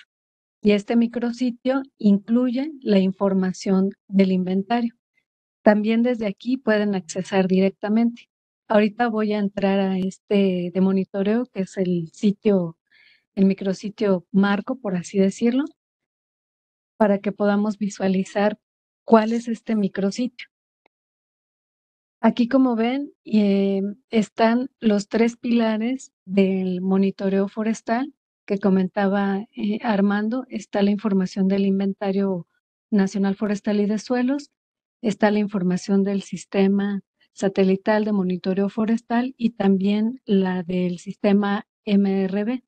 y este micrositio incluye la información del inventario. También desde aquí pueden accesar directamente. Ahorita voy a entrar a este de monitoreo, que es el sitio, el micrositio marco, por así decirlo, para que podamos visualizar cuál es este micrositio. Aquí, como ven, eh, están los tres pilares del monitoreo forestal que comentaba eh, Armando. Está la información del Inventario Nacional Forestal y de Suelos, está la información del sistema satelital de monitoreo forestal y también la del sistema MRB.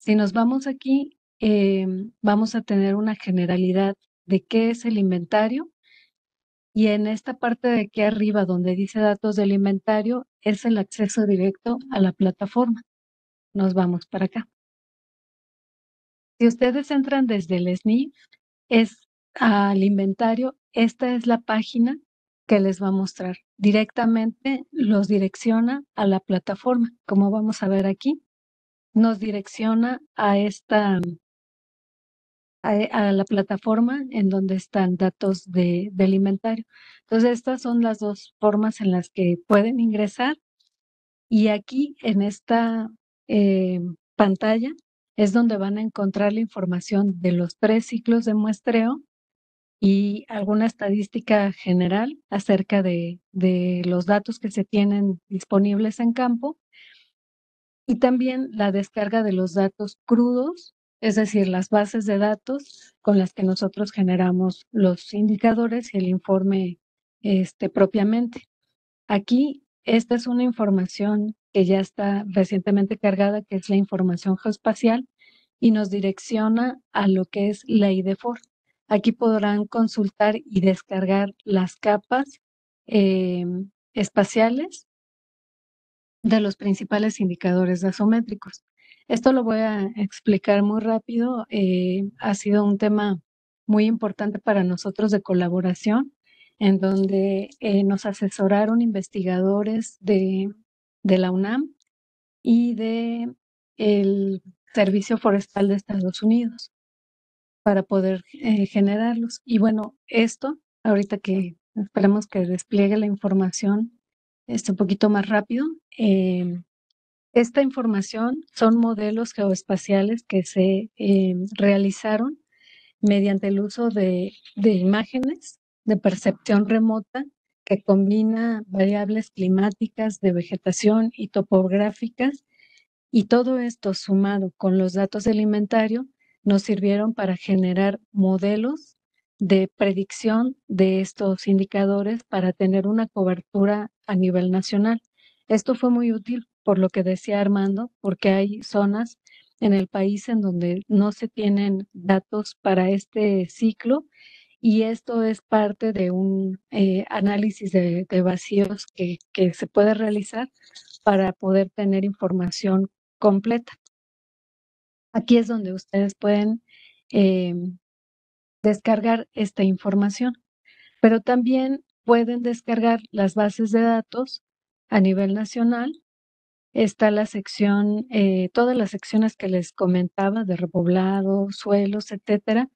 Si nos vamos aquí, eh, vamos a tener una generalidad de qué es el inventario, y en esta parte de aquí arriba, donde dice datos del inventario, es el acceso directo a la plataforma. Nos vamos para acá. Si ustedes entran desde el SNI, es al inventario, esta es la página que les va a mostrar. Directamente los direcciona a la plataforma, como vamos a ver aquí. Nos direcciona a esta eh, a, la plataforma en donde están datos de, del inventario. Entonces, estas son las dos formas en las que pueden ingresar. Y aquí, en esta eh, pantalla, es donde van a encontrar la información de los tres ciclos de muestreo y alguna estadística general acerca de, los datos que se tienen disponibles en campo y también la descarga de los datos crudos es decir, las bases de datos con las que nosotros generamos los indicadores y el informe este, propiamente. Aquí, esta es una información que ya está recientemente cargada, que es la información geoespacial, y nos direcciona a lo que es la IDEFOR. Aquí podrán consultar y descargar las capas em, espaciales de los principales indicadores asométricos esto lo voy a explicar muy rápido. Eh, ha sido un tema muy importante para nosotros de colaboración, en donde eh, nos asesoraron investigadores de, la UNAM y de el Servicio Forestal de Estados Unidos para poder eh, generarlos. Y bueno, esto, ahorita que esperemos que despliegue la información este, un poquito más rápido, esta información son modelos geoespaciales que se eh, realizaron mediante el uso de, de imágenes de percepción remota que combina variables climáticas, de vegetación y topográficas, y todo esto sumado con los datos del inventario nos sirvieron para generar modelos de predicción de estos indicadores para tener una cobertura a nivel nacional. Esto fue muy útil por lo que decía Armando, porque hay zonas en el país en donde no se tienen datos para este ciclo y esto es parte de un eh, análisis de, vacíos que, se puede realizar para poder tener información completa. Aquí es donde ustedes pueden eh, descargar esta información, pero también pueden descargar las bases de datos a nivel nacional está la sección, eh, todas las secciones que les comentaba de repoblado, suelos, etcétera,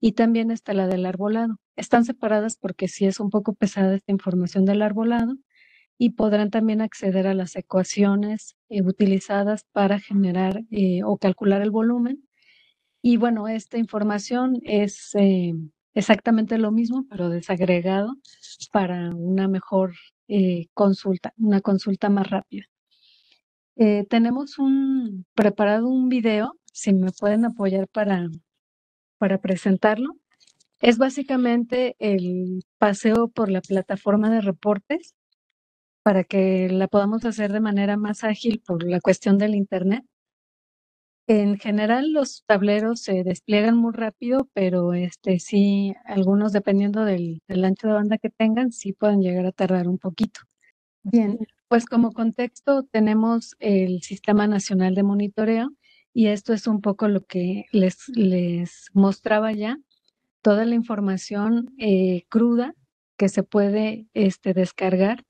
y también está la del arbolado. Están separadas porque sí es un poco pesada esta información del arbolado y podrán también acceder a las ecuaciones eh, utilizadas para generar eh, o calcular el volumen. Y bueno, esta información es exactamente lo mismo, pero desagregado para una mejor consulta, una consulta más rápida. Eh, tenemos un preparado un video, si me pueden apoyar para, para presentarlo. Es básicamente el paseo por la plataforma de reportes para que la podamos hacer de manera más ágil por la cuestión del Internet. En general, los tableros se despliegan muy rápido, pero este sí, algunos dependiendo del, del ancho de banda que tengan, sí pueden llegar a tardar un poquito. Bien, pues como contexto tenemos el Sistema Nacional de Monitoreo y esto es un poco lo que les, les mostraba ya, toda la información eh, cruda que se puede este, descargar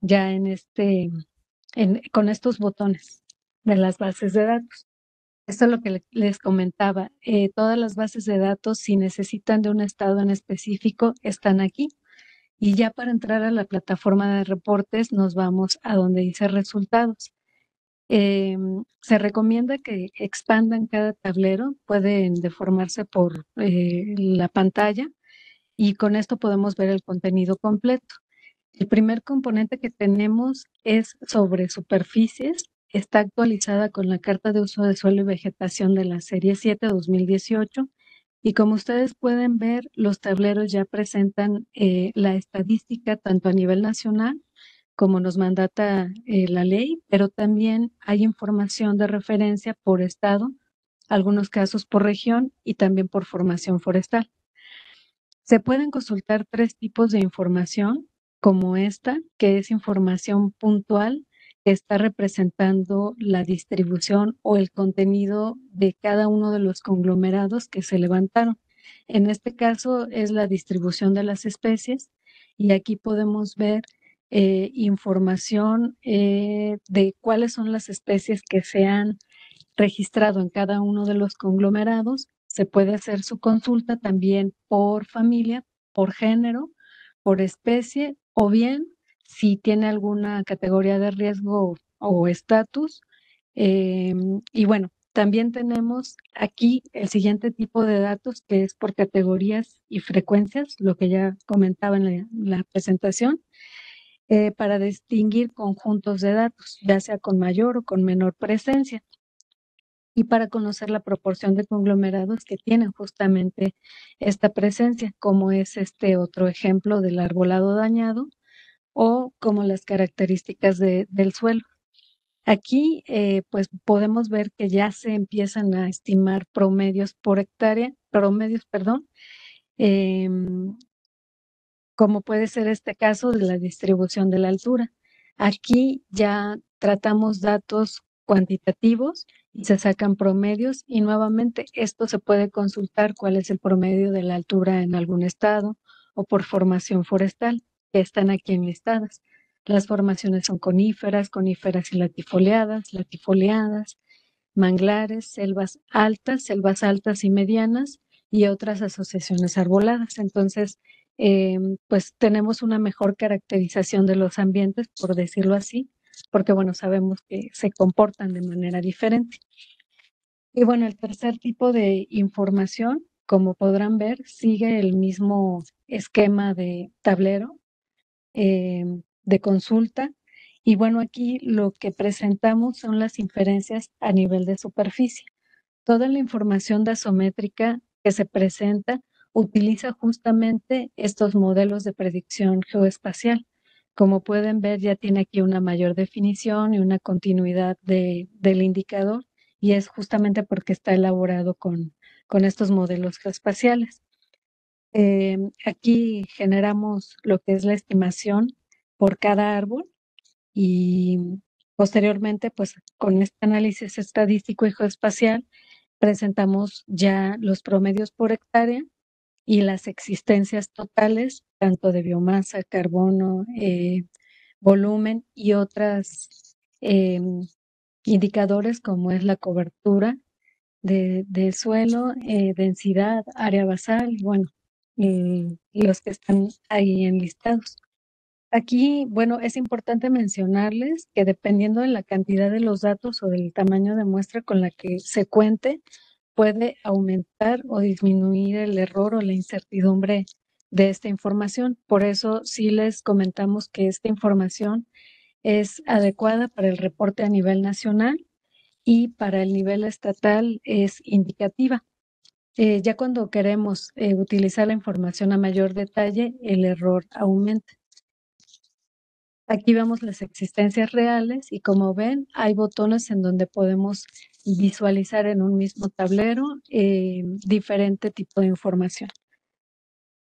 ya en este, con estos botones de las bases de datos. Esto es lo que les comentaba. Eh, todas las bases de datos, si necesitan de un estado en específico, están aquí. Y ya para entrar a la plataforma de reportes nos vamos a donde dice resultados. Em, se recomienda que expandan cada tablero, pueden deformarse por eh, la pantalla y con esto podemos ver el contenido completo. El primer componente que tenemos es sobre superficies. Está actualizada con la Carta de Uso de Suelo y Vegetación de la Serie 7 2018 y como ustedes pueden ver, los tableros ya presentan eh, la estadística tanto a nivel nacional como nos mandata eh, la ley, pero también hay información de referencia por estado, algunos casos por región y también por formación forestal. Se pueden consultar tres tipos de información, como esta, que es información puntual está representando la distribución o el contenido de cada uno de los conglomerados que se levantaron. En este caso es la distribución de las especies y aquí podemos ver eh, información eh, de cuáles son las especies que se han registrado en cada uno de los conglomerados. Se puede hacer su consulta también por familia, por género, por especie o bien si tiene alguna categoría de riesgo o estatus. Eh, y bueno, también tenemos aquí el siguiente tipo de datos que es por categorías y frecuencias, lo que ya comentaba en la, presentación, eh, para distinguir conjuntos de datos, ya sea con mayor o con menor presencia, y para conocer la proporción de conglomerados que tienen justamente esta presencia, como es este otro ejemplo del arbolado dañado, o como las características del suelo. Aquí eh, pues podemos ver que ya se empiezan a estimar promedios por hectárea, promedios, perdón, em, como puede ser este caso de la distribución de la altura. Aquí ya tratamos datos cuantitativos y se sacan promedios y nuevamente esto se puede consultar cuál es el promedio de la altura en algún estado o por formación forestal que están aquí enlistadas. Las formaciones son coníferas, coníferas y latifoliadas, latifoliadas, manglares, selvas altas, selvas altas y medianas y otras asociaciones arboladas. Entonces, em, pues tenemos una mejor caracterización de los ambientes, por decirlo así, porque bueno, sabemos que se comportan de manera diferente. Y bueno, el tercer tipo de información, como podrán ver, sigue el mismo esquema de tablero eh, de consulta. Y bueno, aquí lo que presentamos son las inferencias a nivel de superficie. Toda la información dasométrica que se presenta utiliza justamente estos modelos de predicción geoespacial. Como pueden ver, ya tiene aquí una mayor definición y una continuidad del indicador y es justamente porque está elaborado con, con estos modelos geoespaciales. Eh, aquí generamos lo que es la estimación por cada árbol y posteriormente, pues con este análisis estadístico y geoespacial, presentamos ya los promedios por hectárea y las existencias totales, tanto de biomasa, carbono, eh, volumen y otros eh, indicadores como es la cobertura de, suelo, densidad, área basal y bueno, eh, los que están ahí enlistados. Aquí, bueno, es importante mencionarles que dependiendo de la cantidad de los datos o del tamaño de muestra con la que se cuente, puede aumentar o disminuir el error o la incertidumbre de esta información. Por eso sí les comentamos que esta información es adecuada para el reporte a nivel nacional y para el nivel estatal es indicativa. Eh, ya cuando queremos eh, utilizar la información a mayor detalle, el error aumenta. Aquí vemos las existencias reales y como ven, hay botones en donde podemos visualizar en un mismo tablero eh, diferente tipo de información.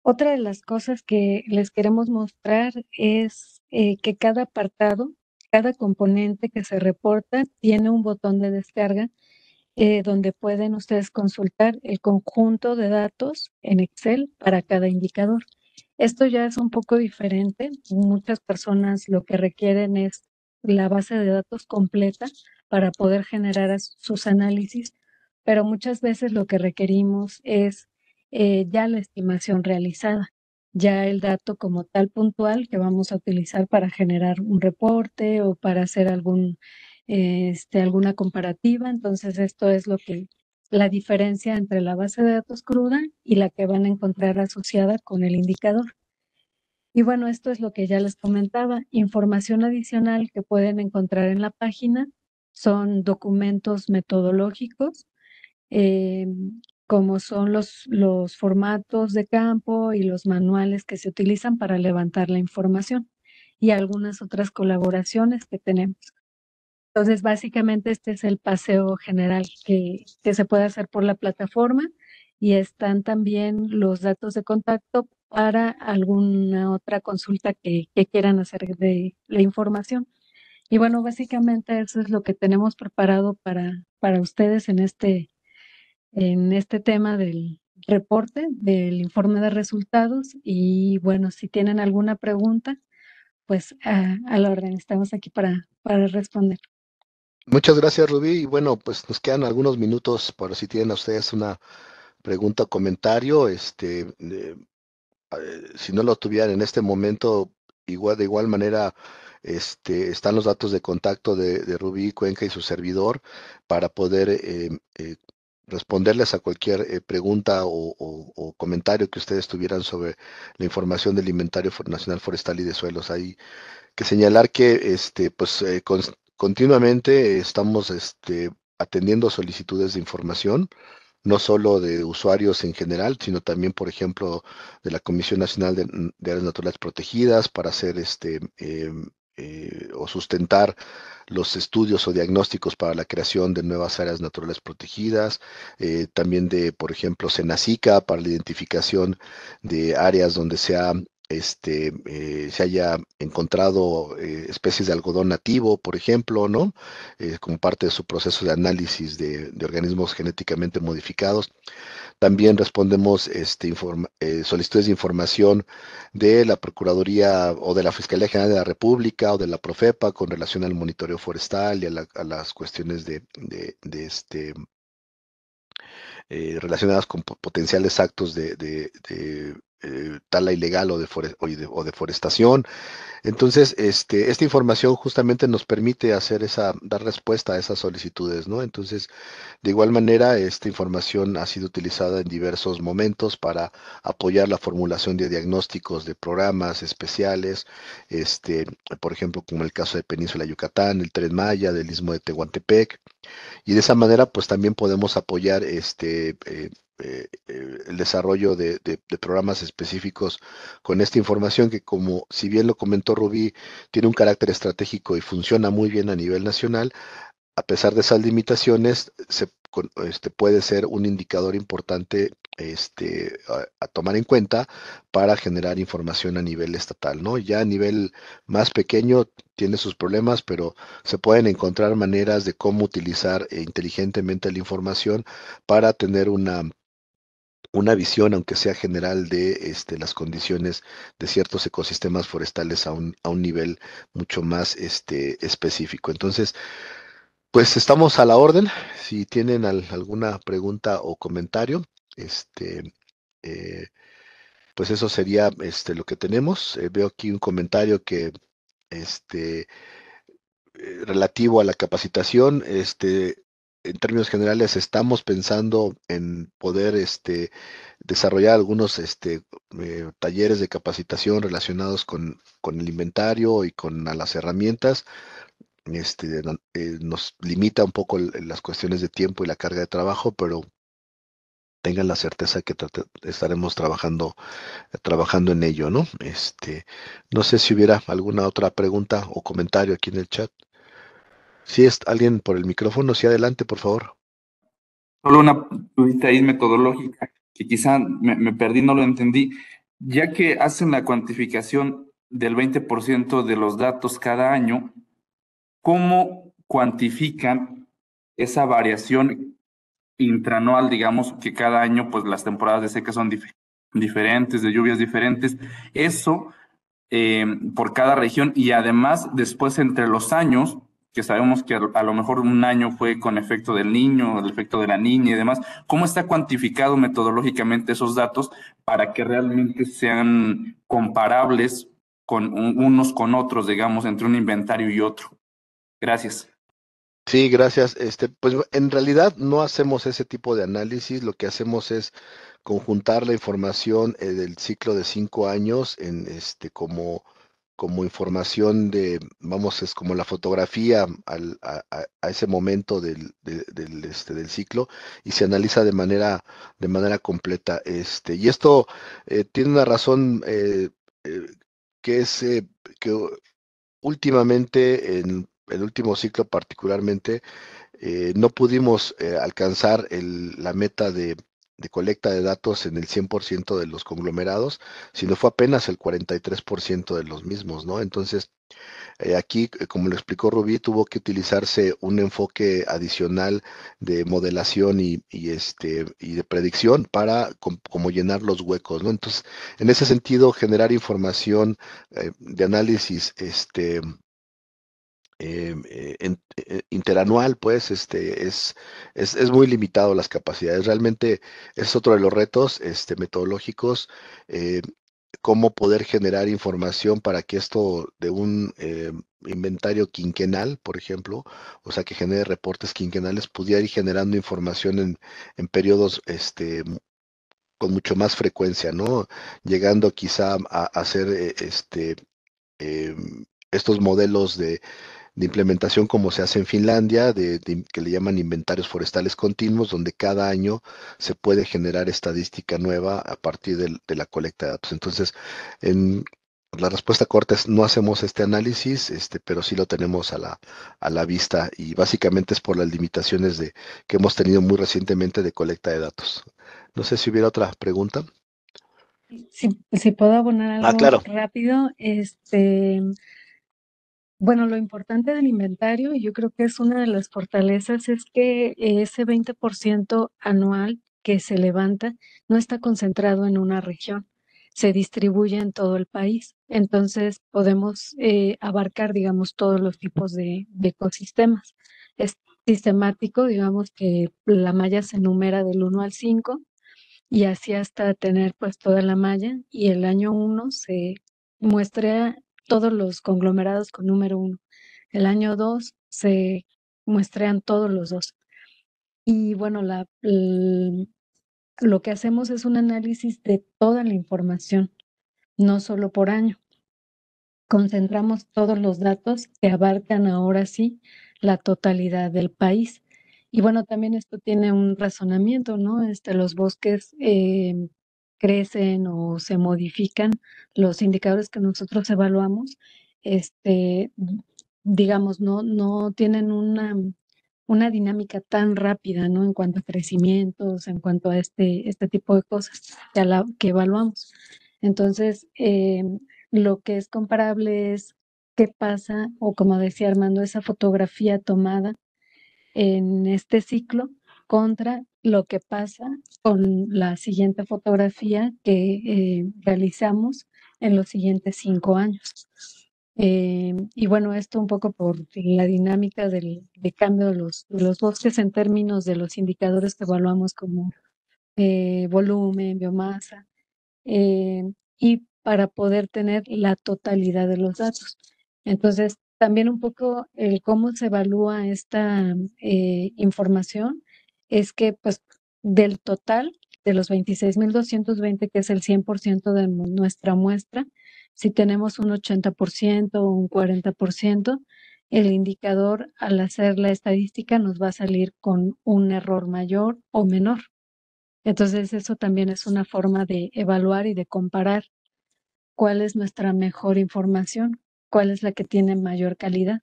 Otra de las cosas que les queremos mostrar es que cada apartado, cada componente que se reporta tiene un botón de descarga eh, donde pueden ustedes consultar el conjunto de datos en Excel para cada indicador. Esto ya es un poco diferente. Muchas personas lo que requieren es la base de datos completa para poder generar sus análisis, pero muchas veces lo que requerimos es eh, ya la estimación realizada, ya el dato como tal puntual que vamos a utilizar para generar un reporte o para hacer algún este, alguna comparativa. Entonces, esto es lo que la diferencia entre la base de datos cruda y la que van a encontrar asociada con el indicador. Y bueno, esto es lo que ya les comentaba. Información adicional que pueden encontrar en la página son documentos metodológicos, em, como son los, los formatos de campo y los manuales que se utilizan para levantar la información y algunas otras colaboraciones que tenemos. Entonces, básicamente este es el paseo general que, se puede hacer por la plataforma y están también los datos de contacto para alguna otra consulta que, quieran hacer de la información. Y bueno, básicamente eso es lo que tenemos preparado para, para ustedes en este, en este tema del reporte, del informe de resultados. Y bueno, si tienen alguna pregunta, pues ah, a, la orden, estamos aquí para responder. Muchas gracias, Rubí. Y bueno, pues nos quedan algunos minutos para si tienen a ustedes una pregunta o comentario. Este, eh, si no lo tuvieran en este momento, igual de igual manera. Este, están los datos de contacto de, Rubí Cuenca y su servidor para poder em, eh, responderles a cualquier eh, pregunta o, comentario que ustedes tuvieran sobre la información del Inventario Nacional Forestal y de Suelos. Hay que señalar que este, pues, con, Continuamente estamos este, atendiendo solicitudes de información, no solo de usuarios en general, sino también, por ejemplo, de la Comisión Nacional de, mm, Áreas Naturales Protegidas para hacer este em, eh, o sustentar los estudios o diagnósticos para la creación de nuevas áreas naturales protegidas, eh, también de, por ejemplo, Senacica para la identificación de áreas donde se ha este, eh, se haya encontrado eh, especies de algodón nativo, por ejemplo, ¿no? Eh, como parte de su proceso de análisis de, organismos genéticamente modificados. También respondemos este, solicitudes de información de la Procuraduría o de la Fiscalía General de la República o de la Profepa con relación al monitoreo forestal y a, las cuestiones de, este, relacionadas con potenciales actos de eh, tala ilegal o, o deforestación, entonces, este, esta información justamente nos permite hacer esa, dar respuesta a esas solicitudes, ¿no? Entonces, de igual manera, esta información ha sido utilizada en diversos momentos para apoyar la formulación de diagnósticos de programas especiales, este, por ejemplo, como el caso de Península Yucatán, el Tren Maya, del Istmo de Tehuantepec, y de esa manera, pues también podemos apoyar este. Eh, eh, eh, el desarrollo de, de programas específicos con esta información que como si bien lo comentó Rubí tiene un carácter estratégico y funciona muy bien a nivel nacional, a pesar de esas limitaciones, este, puede ser un indicador importante este, a, tomar en cuenta para generar información a nivel estatal, ¿no? Ya a nivel más pequeño tiene sus problemas, pero se pueden encontrar maneras de cómo utilizar eh, inteligentemente la información para tener una una visión, aunque sea general, de este, las condiciones de ciertos ecosistemas forestales a un, a un nivel mucho más este, específico. Entonces, pues estamos a la orden. Si tienen alguna pregunta o comentario, este, eh, pues eso sería este, lo que tenemos. Eh, veo aquí un comentario que este, eh, relativo a la capacitación, este, en términos generales estamos pensando en poder este, desarrollar algunos este, eh, talleres de capacitación relacionados con, el inventario y con las herramientas. Este, eh, nos limita un poco las cuestiones de tiempo y la carga de trabajo, pero tengan la certeza que estaremos trabajando, trabajando en ello, ¿no? Este, no sé si hubiera alguna otra pregunta o comentario aquí en el chat. Si es alguien por el micrófono, sí, adelante, por favor. Solo una duda ahí metodológica que quizá me, perdí, no lo entendí. Ya que hacen la cuantificación del 20% de los datos cada año, ¿cómo cuantifican esa variación intranual, digamos, que cada año, pues las temporadas de seca son diferentes, de lluvias diferentes? Eso eh, por cada región y además después entre los años, que sabemos que a lo mejor un año fue con efecto del niño, el efecto de la niña y demás, ¿cómo está cuantificado metodológicamente esos datos para que realmente sean comparables con unos con otros, digamos, entre un inventario y otro? Gracias. Sí, gracias. Este, pues en realidad no hacemos ese tipo de análisis, lo que hacemos es conjuntar la información eh, del ciclo de cinco años en este como como información de, vamos, es como la fotografía al, a, ese momento del, del, este, del ciclo y se analiza de manera, de manera completa. Este, y esto eh, tiene una razón eh, eh, que es que últimamente, en el último ciclo particularmente, no pudimos alcanzar el, la meta de de colecta de datos en el 100% de los conglomerados, sino fue apenas el 43% de los mismos, ¿no? Entonces, eh, aquí, eh, como lo explicó Rubí, tuvo que utilizarse un enfoque adicional de modelación y, este, y de predicción para como llenar los huecos, ¿no? Entonces, en ese sentido, generar información eh, de análisis, este, eh, eh, eh, interanual, pues este, es, es, muy limitado las capacidades. Realmente es otro de los retos este, metodológicos, cómo poder generar información para que esto de un inventario quinquenal, por ejemplo, o sea, que genere reportes quinquenales, pudiera ir generando información en, en periodos este, con mucho más frecuencia, ¿no? Llegando quizá a, hacer este, em, estos modelos de de implementación como se hace en Finlandia, de, que le llaman inventarios forestales continuos, donde cada año se puede generar estadística nueva a partir de, la colecta de datos. Entonces, en, la respuesta corta es no hacemos este análisis, este, pero sí lo tenemos a la, a la vista y básicamente es por las limitaciones de, que hemos tenido muy recientemente de colecta de datos. No sé si hubiera otra pregunta. Si, si puedo abonar ah, algo rápido, este, bueno, lo importante del inventario, y yo creo que es una de las fortalezas, es que ese 20% anual que se levanta no está concentrado en una región, se distribuye en todo el país. Entonces podemos eh, abarcar, digamos, todos los tipos de, de, ecosistemas. Es sistemático, digamos, que la malla se enumera del 1 al 5 y así hasta tener pues toda la malla y el año 1 se muestra todos los conglomerados con número uno. El año dos se muestran todos los dos. Y bueno, lo que hacemos es un análisis de toda la información, no solo por año. Concentramos todos los datos que abarcan ahora sí la totalidad del país. Y bueno, también esto tiene un razonamiento, ¿no? Este, los bosques em, crecen o se modifican los indicadores que nosotros evaluamos, este, digamos, no, no tienen una, una dinámica tan rápida, ¿no? En cuanto a crecimientos, en cuanto a este, este tipo de cosas que, evaluamos. Entonces, eh, lo que es comparable es qué pasa, o como decía Armando, esa fotografía tomada en este ciclo contra lo que pasa con la siguiente fotografía que eh, realizamos en los siguientes cinco años. Eh, y bueno, esto un poco por la dinámica del, de cambio de los, bosques en términos de los indicadores que evaluamos como eh, volumen, biomasa, y para poder tener la totalidad de los datos. Entonces, también un poco el cómo se evalúa esta información es que pues del total de los 26.220, que es el 100% de nuestra muestra, si tenemos un 80% o un 40%, el indicador al hacer la estadística nos va a salir con un error mayor o menor. Entonces, eso también es una forma de evaluar y de comparar cuál es nuestra mejor información, cuál es la que tiene mayor calidad.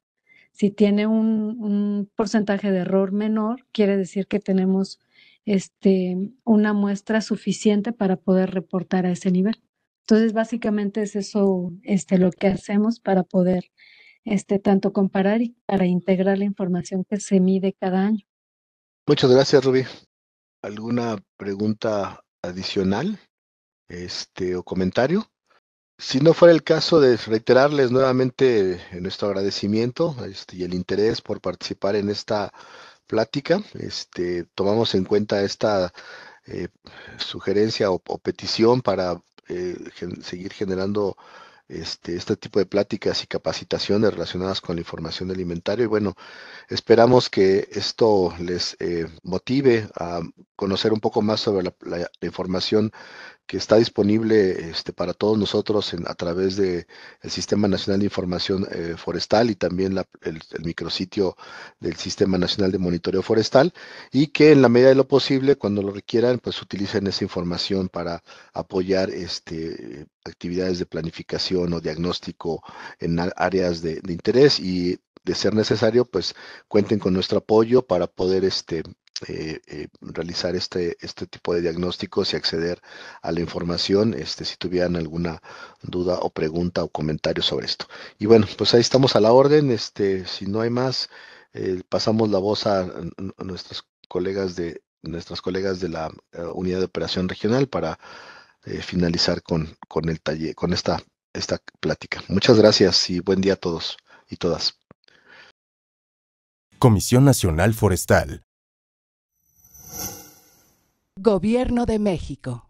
Si tiene un, porcentaje de error menor, quiere decir que tenemos este, una muestra suficiente para poder reportar a ese nivel. Entonces, básicamente es eso este, lo que hacemos para poder este, tanto comparar y para integrar la información que se mide cada año. Muchas gracias, Rubí. ¿Alguna pregunta adicional o comentario? Si no fuera el caso de reiterarles nuevamente nuestro agradecimiento este, y el interés por participar en esta plática, este, tomamos en cuenta esta eh, sugerencia o, petición para eh, seguir generando este, este, tipo de pláticas y capacitaciones relacionadas con la información alimentaria. Y bueno, esperamos que esto les eh, motive a conocer un poco más sobre la, la información que está disponible este, para todos nosotros a través del Sistema Nacional de Información eh, Forestal y también el, micrositio del Sistema Nacional de Monitoreo Forestal y que en la medida de lo posible, cuando lo requieran, pues utilicen esa información para apoyar este, actividades de planificación o diagnóstico en áreas de, interés y de ser necesario, pues cuenten con nuestro apoyo para poder este, eh, eh, realizar este, este tipo de diagnósticos y acceder a la información este, si tuvieran alguna duda o pregunta o comentario sobre esto. Y bueno, pues ahí estamos a la orden. Este, si no hay más, eh, pasamos la voz a, nuestros colegas de colegas de la unidad de operación regional para finalizar con, con el taller, con esta, esta plática. Muchas gracias y buen día a todos y todas. Comisión Nacional Forestal Gobierno de México.